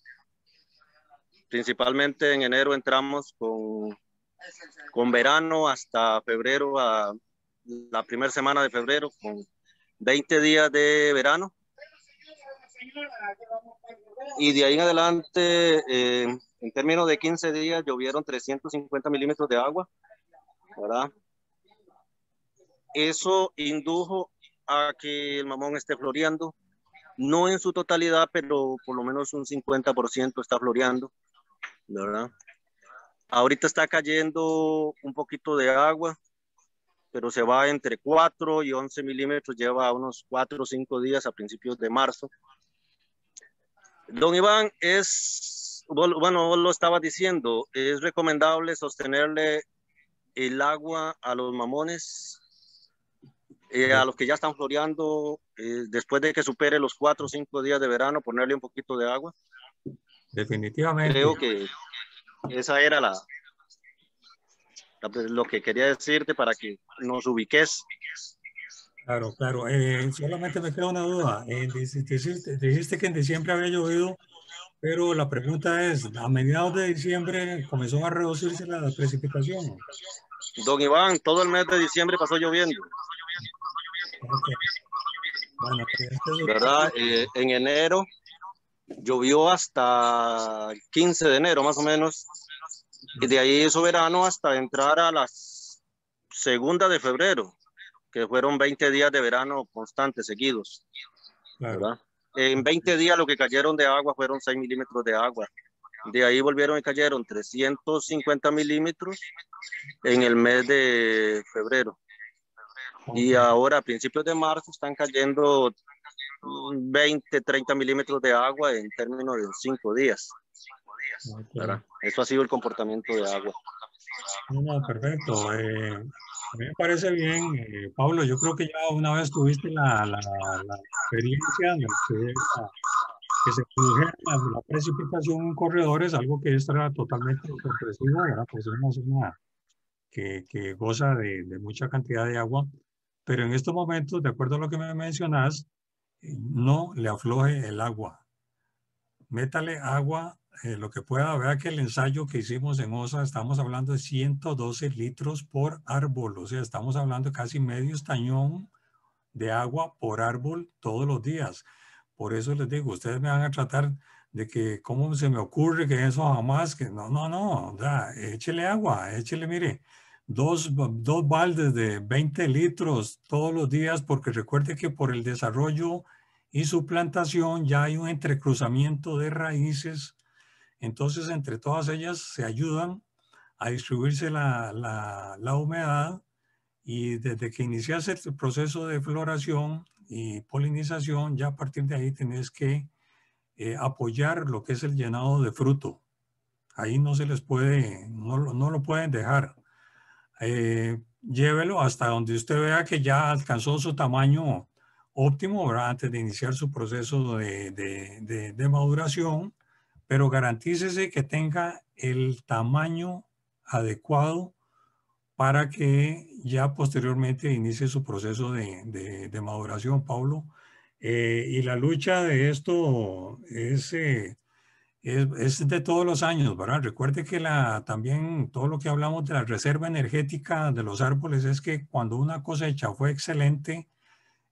Principalmente en enero entramos con, con verano hasta febrero, a la primera semana de febrero, con 20 días de verano. Y de ahí en adelante eh, en términos de 15 días llovieron 350 milímetros de agua, ¿verdad? Eso indujo a que el mamón esté floreando, no en su totalidad, pero por lo menos un 50% está floreando, ¿verdad? Ahorita está cayendo un poquito de agua, pero se va entre 4 y 11 milímetros, lleva unos 4 o 5 días a principios de marzo. Don Iván, es bueno, vos lo estaba diciendo, es recomendable sostenerle el agua a los mamones, eh, a los que ya están floreando, eh, después de que supere los cuatro o cinco días de verano, ponerle un poquito de agua. Definitivamente. Creo que esa era la, pues, lo que quería decirte para que nos ubiques. Claro, claro. Eh, solamente me queda una duda. dijiste, dijiste que en diciembre había llovido pero la pregunta es, a mediados de diciembre comenzó a reducirse la precipitación. Don Iván, todo el mes de diciembre pasó lloviendo. ¿Verdad? Eh, en enero llovió hasta 15 de enero más o menos. Y de ahí hizo verano hasta entrar a la segunda de febrero, que fueron 20 días de verano constantes, seguidos. ¿Verdad? En 20 días lo que cayeron de agua fueron 6 milímetros de agua. De ahí volvieron y cayeron 350 milímetros en el mes de febrero. Y ahora a principios de marzo están cayendo 20, 30 milímetros de agua en términos de 5 días. Eso ha sido el comportamiento de agua. No, perfecto. Eh, a mí me parece bien, eh, Pablo. Yo creo que ya una vez tuviste la, la, experiencia de que, la, que se produjera la, precipitación en corredores, algo que está totalmente sorpresivo, ¿verdad? Pues es una que, que goza de, de, mucha cantidad de agua. Pero en estos momentos, de acuerdo a lo que me mencionas, eh, no le afloje el agua métale agua eh, lo que pueda. Vea que el ensayo que hicimos en OSA estamos hablando de 112 litros por árbol, o sea, estamos hablando casi medio estañón de agua por árbol todos los días. Por eso les digo, ustedes me van a tratar de que cómo se me ocurre que eso jamás, que no, no, no, da, échele agua, échele, mire, dos, dos baldes de 20 litros todos los días, porque recuerde que por el desarrollo y su plantación, ya hay un entrecruzamiento de raíces, entonces entre todas ellas se ayudan a distribuirse la, humedad y desde que inicias el proceso de floración y polinización, ya a partir de ahí tenés que eh, apoyar lo que es el llenado de fruto. Ahí no se les puede, no, lo pueden dejar. Eh, llévelo hasta donde usted vea que ya alcanzó su tamaño óptimo, ¿verdad? antes de iniciar su proceso de, de, maduración, pero garantícese que tenga el tamaño adecuado para que ya posteriormente inicie su proceso de, maduración, Pablo. Eh, y la lucha de esto eh, es, es, de todos los años, ¿verdad? Recuerde que la, también todo lo que hablamos de la reserva energética de los árboles es que cuando una cosecha fue excelente,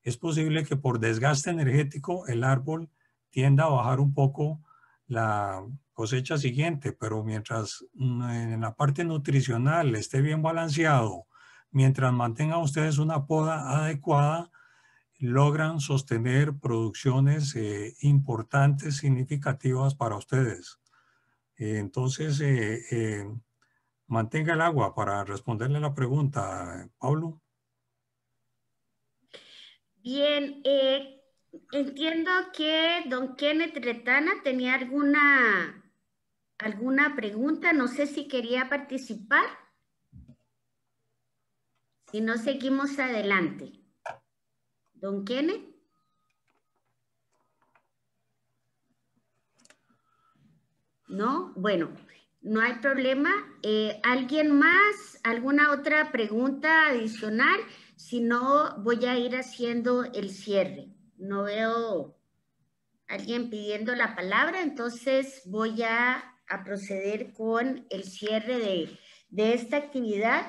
es posible que por desgaste energético el árbol tienda a bajar un poco la cosecha siguiente, pero mientras mm, en la parte nutricional esté bien balanceado, mientras mantengan ustedes una poda adecuada, logran sostener producciones eh, importantes, significativas para ustedes. entonces, eh, eh, mantenga el agua para responderle la pregunta, Pablo. Bien, eh, entiendo que don Kenneth Retana tenía alguna, alguna pregunta, no sé si quería participar. Si no, seguimos adelante. Don Kenneth. ¿No? Bueno, no hay problema. Eh, ¿Alguien más? ¿Alguna otra pregunta adicional? Si no, voy a ir haciendo el cierre. No veo alguien pidiendo la palabra, entonces voy a, proceder con el cierre de, esta actividad.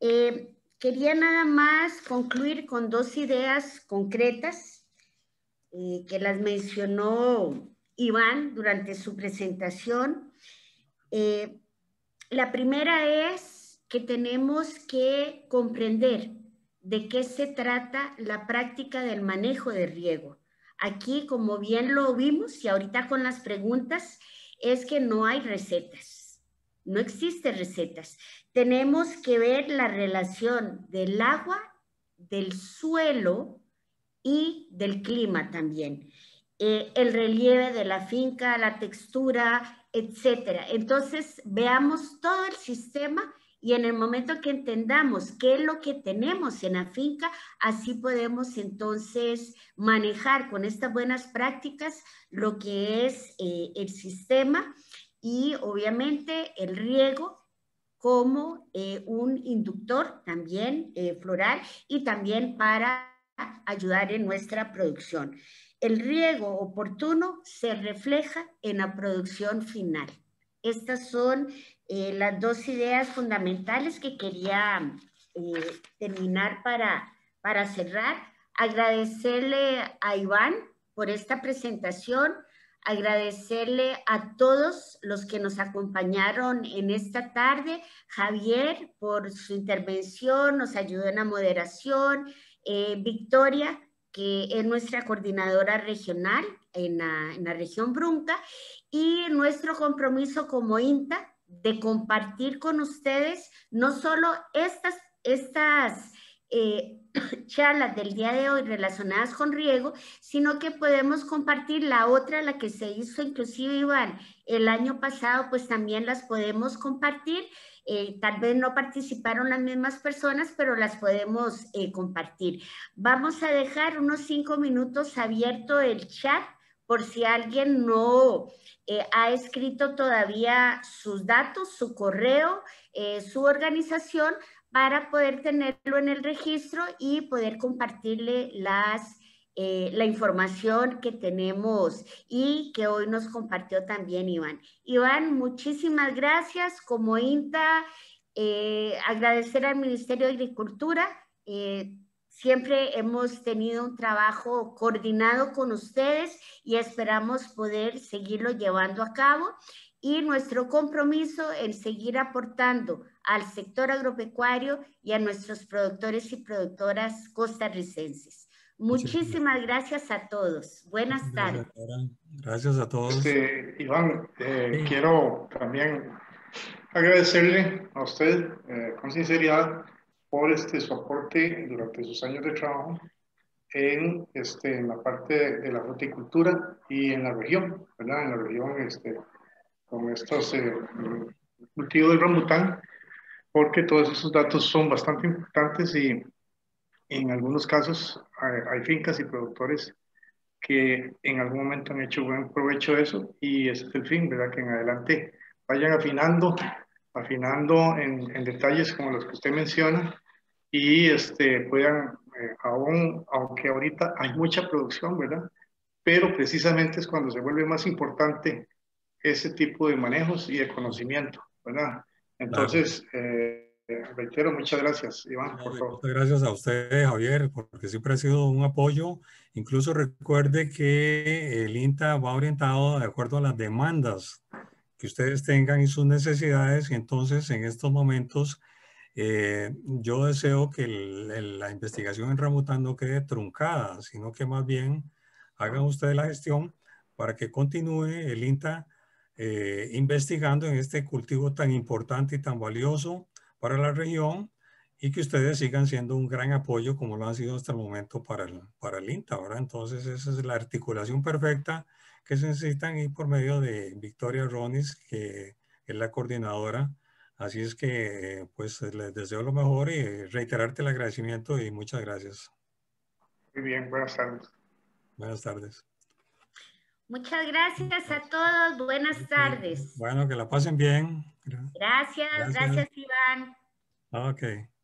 Eh, quería nada más concluir con dos ideas concretas eh, que las mencionó Iván durante su presentación. Eh, la primera es que tenemos que comprender de qué se trata la práctica del manejo de riego. Aquí, como bien lo vimos y ahorita con las preguntas, es que no hay recetas. No existen recetas. Tenemos que ver la relación del agua, del suelo y del clima también. Eh, el relieve de la finca, la textura, etcétera. Entonces, veamos todo el sistema y en el momento que entendamos qué es lo que tenemos en la finca, así podemos entonces manejar con estas buenas prácticas lo que es eh, el sistema y obviamente el riego como eh, un inductor también eh, floral y también para ayudar en nuestra producción. El riego oportuno se refleja en la producción final. Estas son eh, las dos ideas fundamentales que quería eh, terminar para, para cerrar. Agradecerle a Iván por esta presentación, agradecerle a todos los que nos acompañaron en esta tarde, Javier por su intervención, nos ayudó en la moderación, eh, Victoria que es nuestra coordinadora regional en en la región Brunca, y nuestro compromiso como INTA de compartir con ustedes no solo estas, estas eh, [CLEARS THROAT] charlas del día de hoy relacionadas con riego, sino que podemos compartir la otra, la que se hizo inclusive Iván el año pasado, pues también las podemos compartir. Eh, tal vez no participaron las mismas personas, pero las podemos eh, compartir. Vamos a dejar unos cinco minutos abierto el chat por si alguien no eh, ha escrito todavía sus datos, su correo, eh, su organización, para poder tenerlo en el registro y poder compartirle las, eh, la información que tenemos y que hoy nos compartió también Iván. Iván, muchísimas gracias como INTA, agradecer al Ministerio de Agricultura. Siempre hemos tenido un trabajo coordinado con ustedes y esperamos poder seguirlo llevando a cabo y nuestro compromiso en seguir aportando al sector agropecuario y a nuestros productores y productoras costarricenses. Muchísimas gracias a todos. Buenas tardes. Gracias a todos. Este, Iván, eh, quiero también agradecerle a usted eh, con sinceridad por este, su aporte durante sus años de trabajo en, este, en la parte de, la fruticultura y en la región, ¿verdad? En la región este, con estos eh, cultivos de rambután, porque todos esos datos son bastante importantes y en algunos casos hay, fincas y productores que en algún momento han hecho buen provecho de eso y ese es el fin, ¿verdad? Que en adelante vayan afinando afinando en, detalles como los que usted menciona y este, puedan, eh, aún, aunque ahorita hay mucha producción, ¿verdad? Pero precisamente es cuando se vuelve más importante ese tipo de manejos y de conocimiento, ¿verdad? Entonces, eh, reitero, muchas gracias, Iván, por todo. Muchas gracias a usted, Javier, porque siempre ha sido un apoyo. Incluso recuerde que el INTA va orientado de acuerdo a las demandas que ustedes tengan sus necesidades. Y entonces, en estos momentos, eh, yo deseo que la investigación en Ramután no quede truncada, sino que más bien hagan ustedes la gestión para que continúe el INTA eh, investigando en este cultivo tan importante y tan valioso para la región y que ustedes sigan siendo un gran apoyo como lo han sido hasta el momento para el, INTA. Ahora entonces esa es la articulación perfecta que se necesitan y por medio de Victoria Ronis, que es la coordinadora. Así es que, pues, les deseo lo mejor y reiterarte el agradecimiento y muchas gracias. Muy bien, buenas tardes. Buenas tardes. Muchas gracias a todos, buenas tardes. Bueno, que la pasen bien. Gracias, gracias, gracias Iván. Ok.